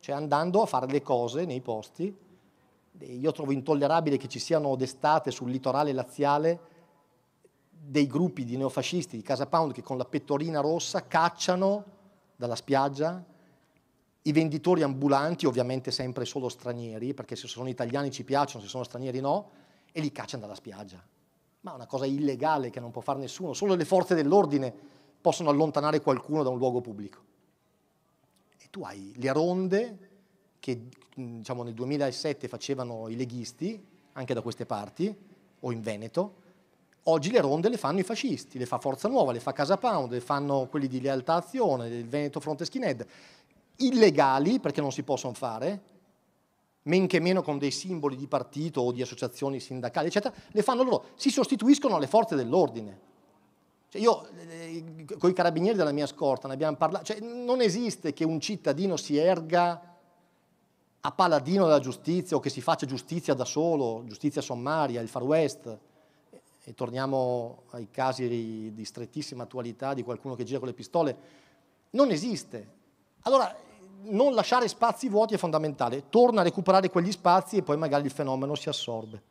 cioè andando a fare le cose nei posti. Io trovo intollerabile che ci siano d'estate sul litorale laziale dei gruppi di neofascisti di Casa Pound che con la pettorina rossa cacciano dalla spiaggia i venditori ambulanti, ovviamente sempre solo stranieri, perché se sono italiani ci piacciono, se sono stranieri no, e li cacciano dalla spiaggia. Ma è una cosa illegale che non può fare nessuno, solo le forze dell'ordine possono allontanare qualcuno da un luogo pubblico. E tu hai le ronde che diciamo, nel 2007 facevano i leghisti, anche da queste parti, o in Veneto, Oggi le ronde le fanno i fascisti, le fa Forza Nuova, le fa Casa Pound, le fanno quelli di Lealtà Azione, il Veneto Fronte Skinhead. Illegali perché non si possono fare, men che meno con dei simboli di partito o di associazioni sindacali, eccetera, le fanno loro, si sostituiscono alle forze dell'ordine. Cioè io eh, con i carabinieri della mia scorta ne abbiamo parlato, cioè non esiste che un cittadino si erga a paladino della giustizia o che si faccia giustizia da solo, giustizia sommaria, il far west e torniamo ai casi di, di strettissima attualità di qualcuno che gira con le pistole, non esiste. Allora non lasciare spazi vuoti è fondamentale, torna a recuperare quegli spazi e poi magari il fenomeno si assorbe.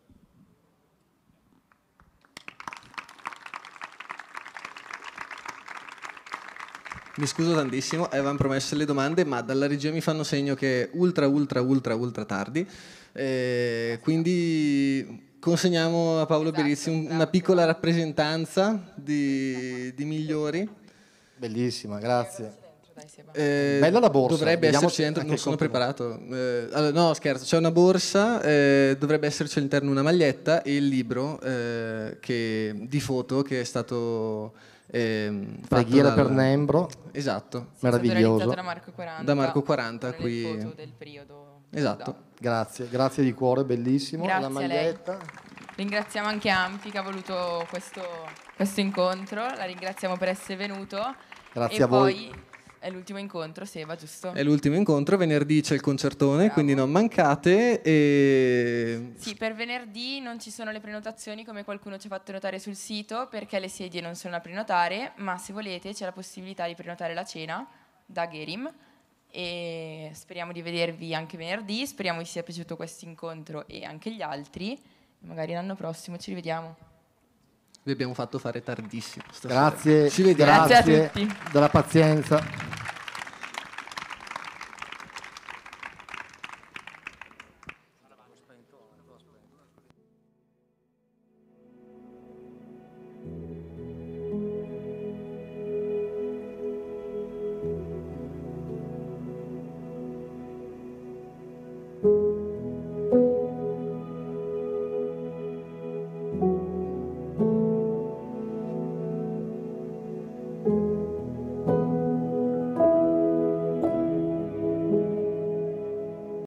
Mi scuso tantissimo, avevamo promesso le domande, ma dalla regia mi fanno segno che è ultra, ultra, ultra, ultra tardi. Eh, quindi consegniamo a Paolo esatto, Berizzi un, esatto. una piccola rappresentanza di, di migliori. Bellissima, grazie. Eh, Bella la borsa. Dovrebbe Vediamo esserci dentro, non sono preparato. Eh, allora, no, scherzo, c'è una borsa, eh, dovrebbe esserci all'interno una maglietta e il libro eh, che, di foto che è stato... Ehm, Preghiera dal... per Nembro. Esatto. Sì, Meraviglioso. Da Marco 40. Da Marco 40 qui. Le foto del periodo. Esatto. Da. Grazie, grazie di cuore, bellissimo. Grazie la maglietta. Ringraziamo anche Ampi che ha voluto questo, questo, incontro, la ringraziamo per essere venuto. Grazie e a voi. è l'ultimo incontro, Seba, giusto? È l'ultimo incontro, venerdì c'è il concertone, Bravo. quindi non mancate. E... Sì, per venerdì non ci sono le prenotazioni come qualcuno ci ha fatto notare sul sito perché le sedie non sono da prenotare, ma se volete c'è la possibilità di prenotare la cena da Gerim e speriamo di vedervi anche venerdì, speriamo vi sia piaciuto questo incontro e anche gli altri, magari l'anno prossimo ci rivediamo. Vi abbiamo fatto fare tardissimo. Stasera. Grazie, ci vediamo. Grazie, Grazie a tutti. Della pazienza.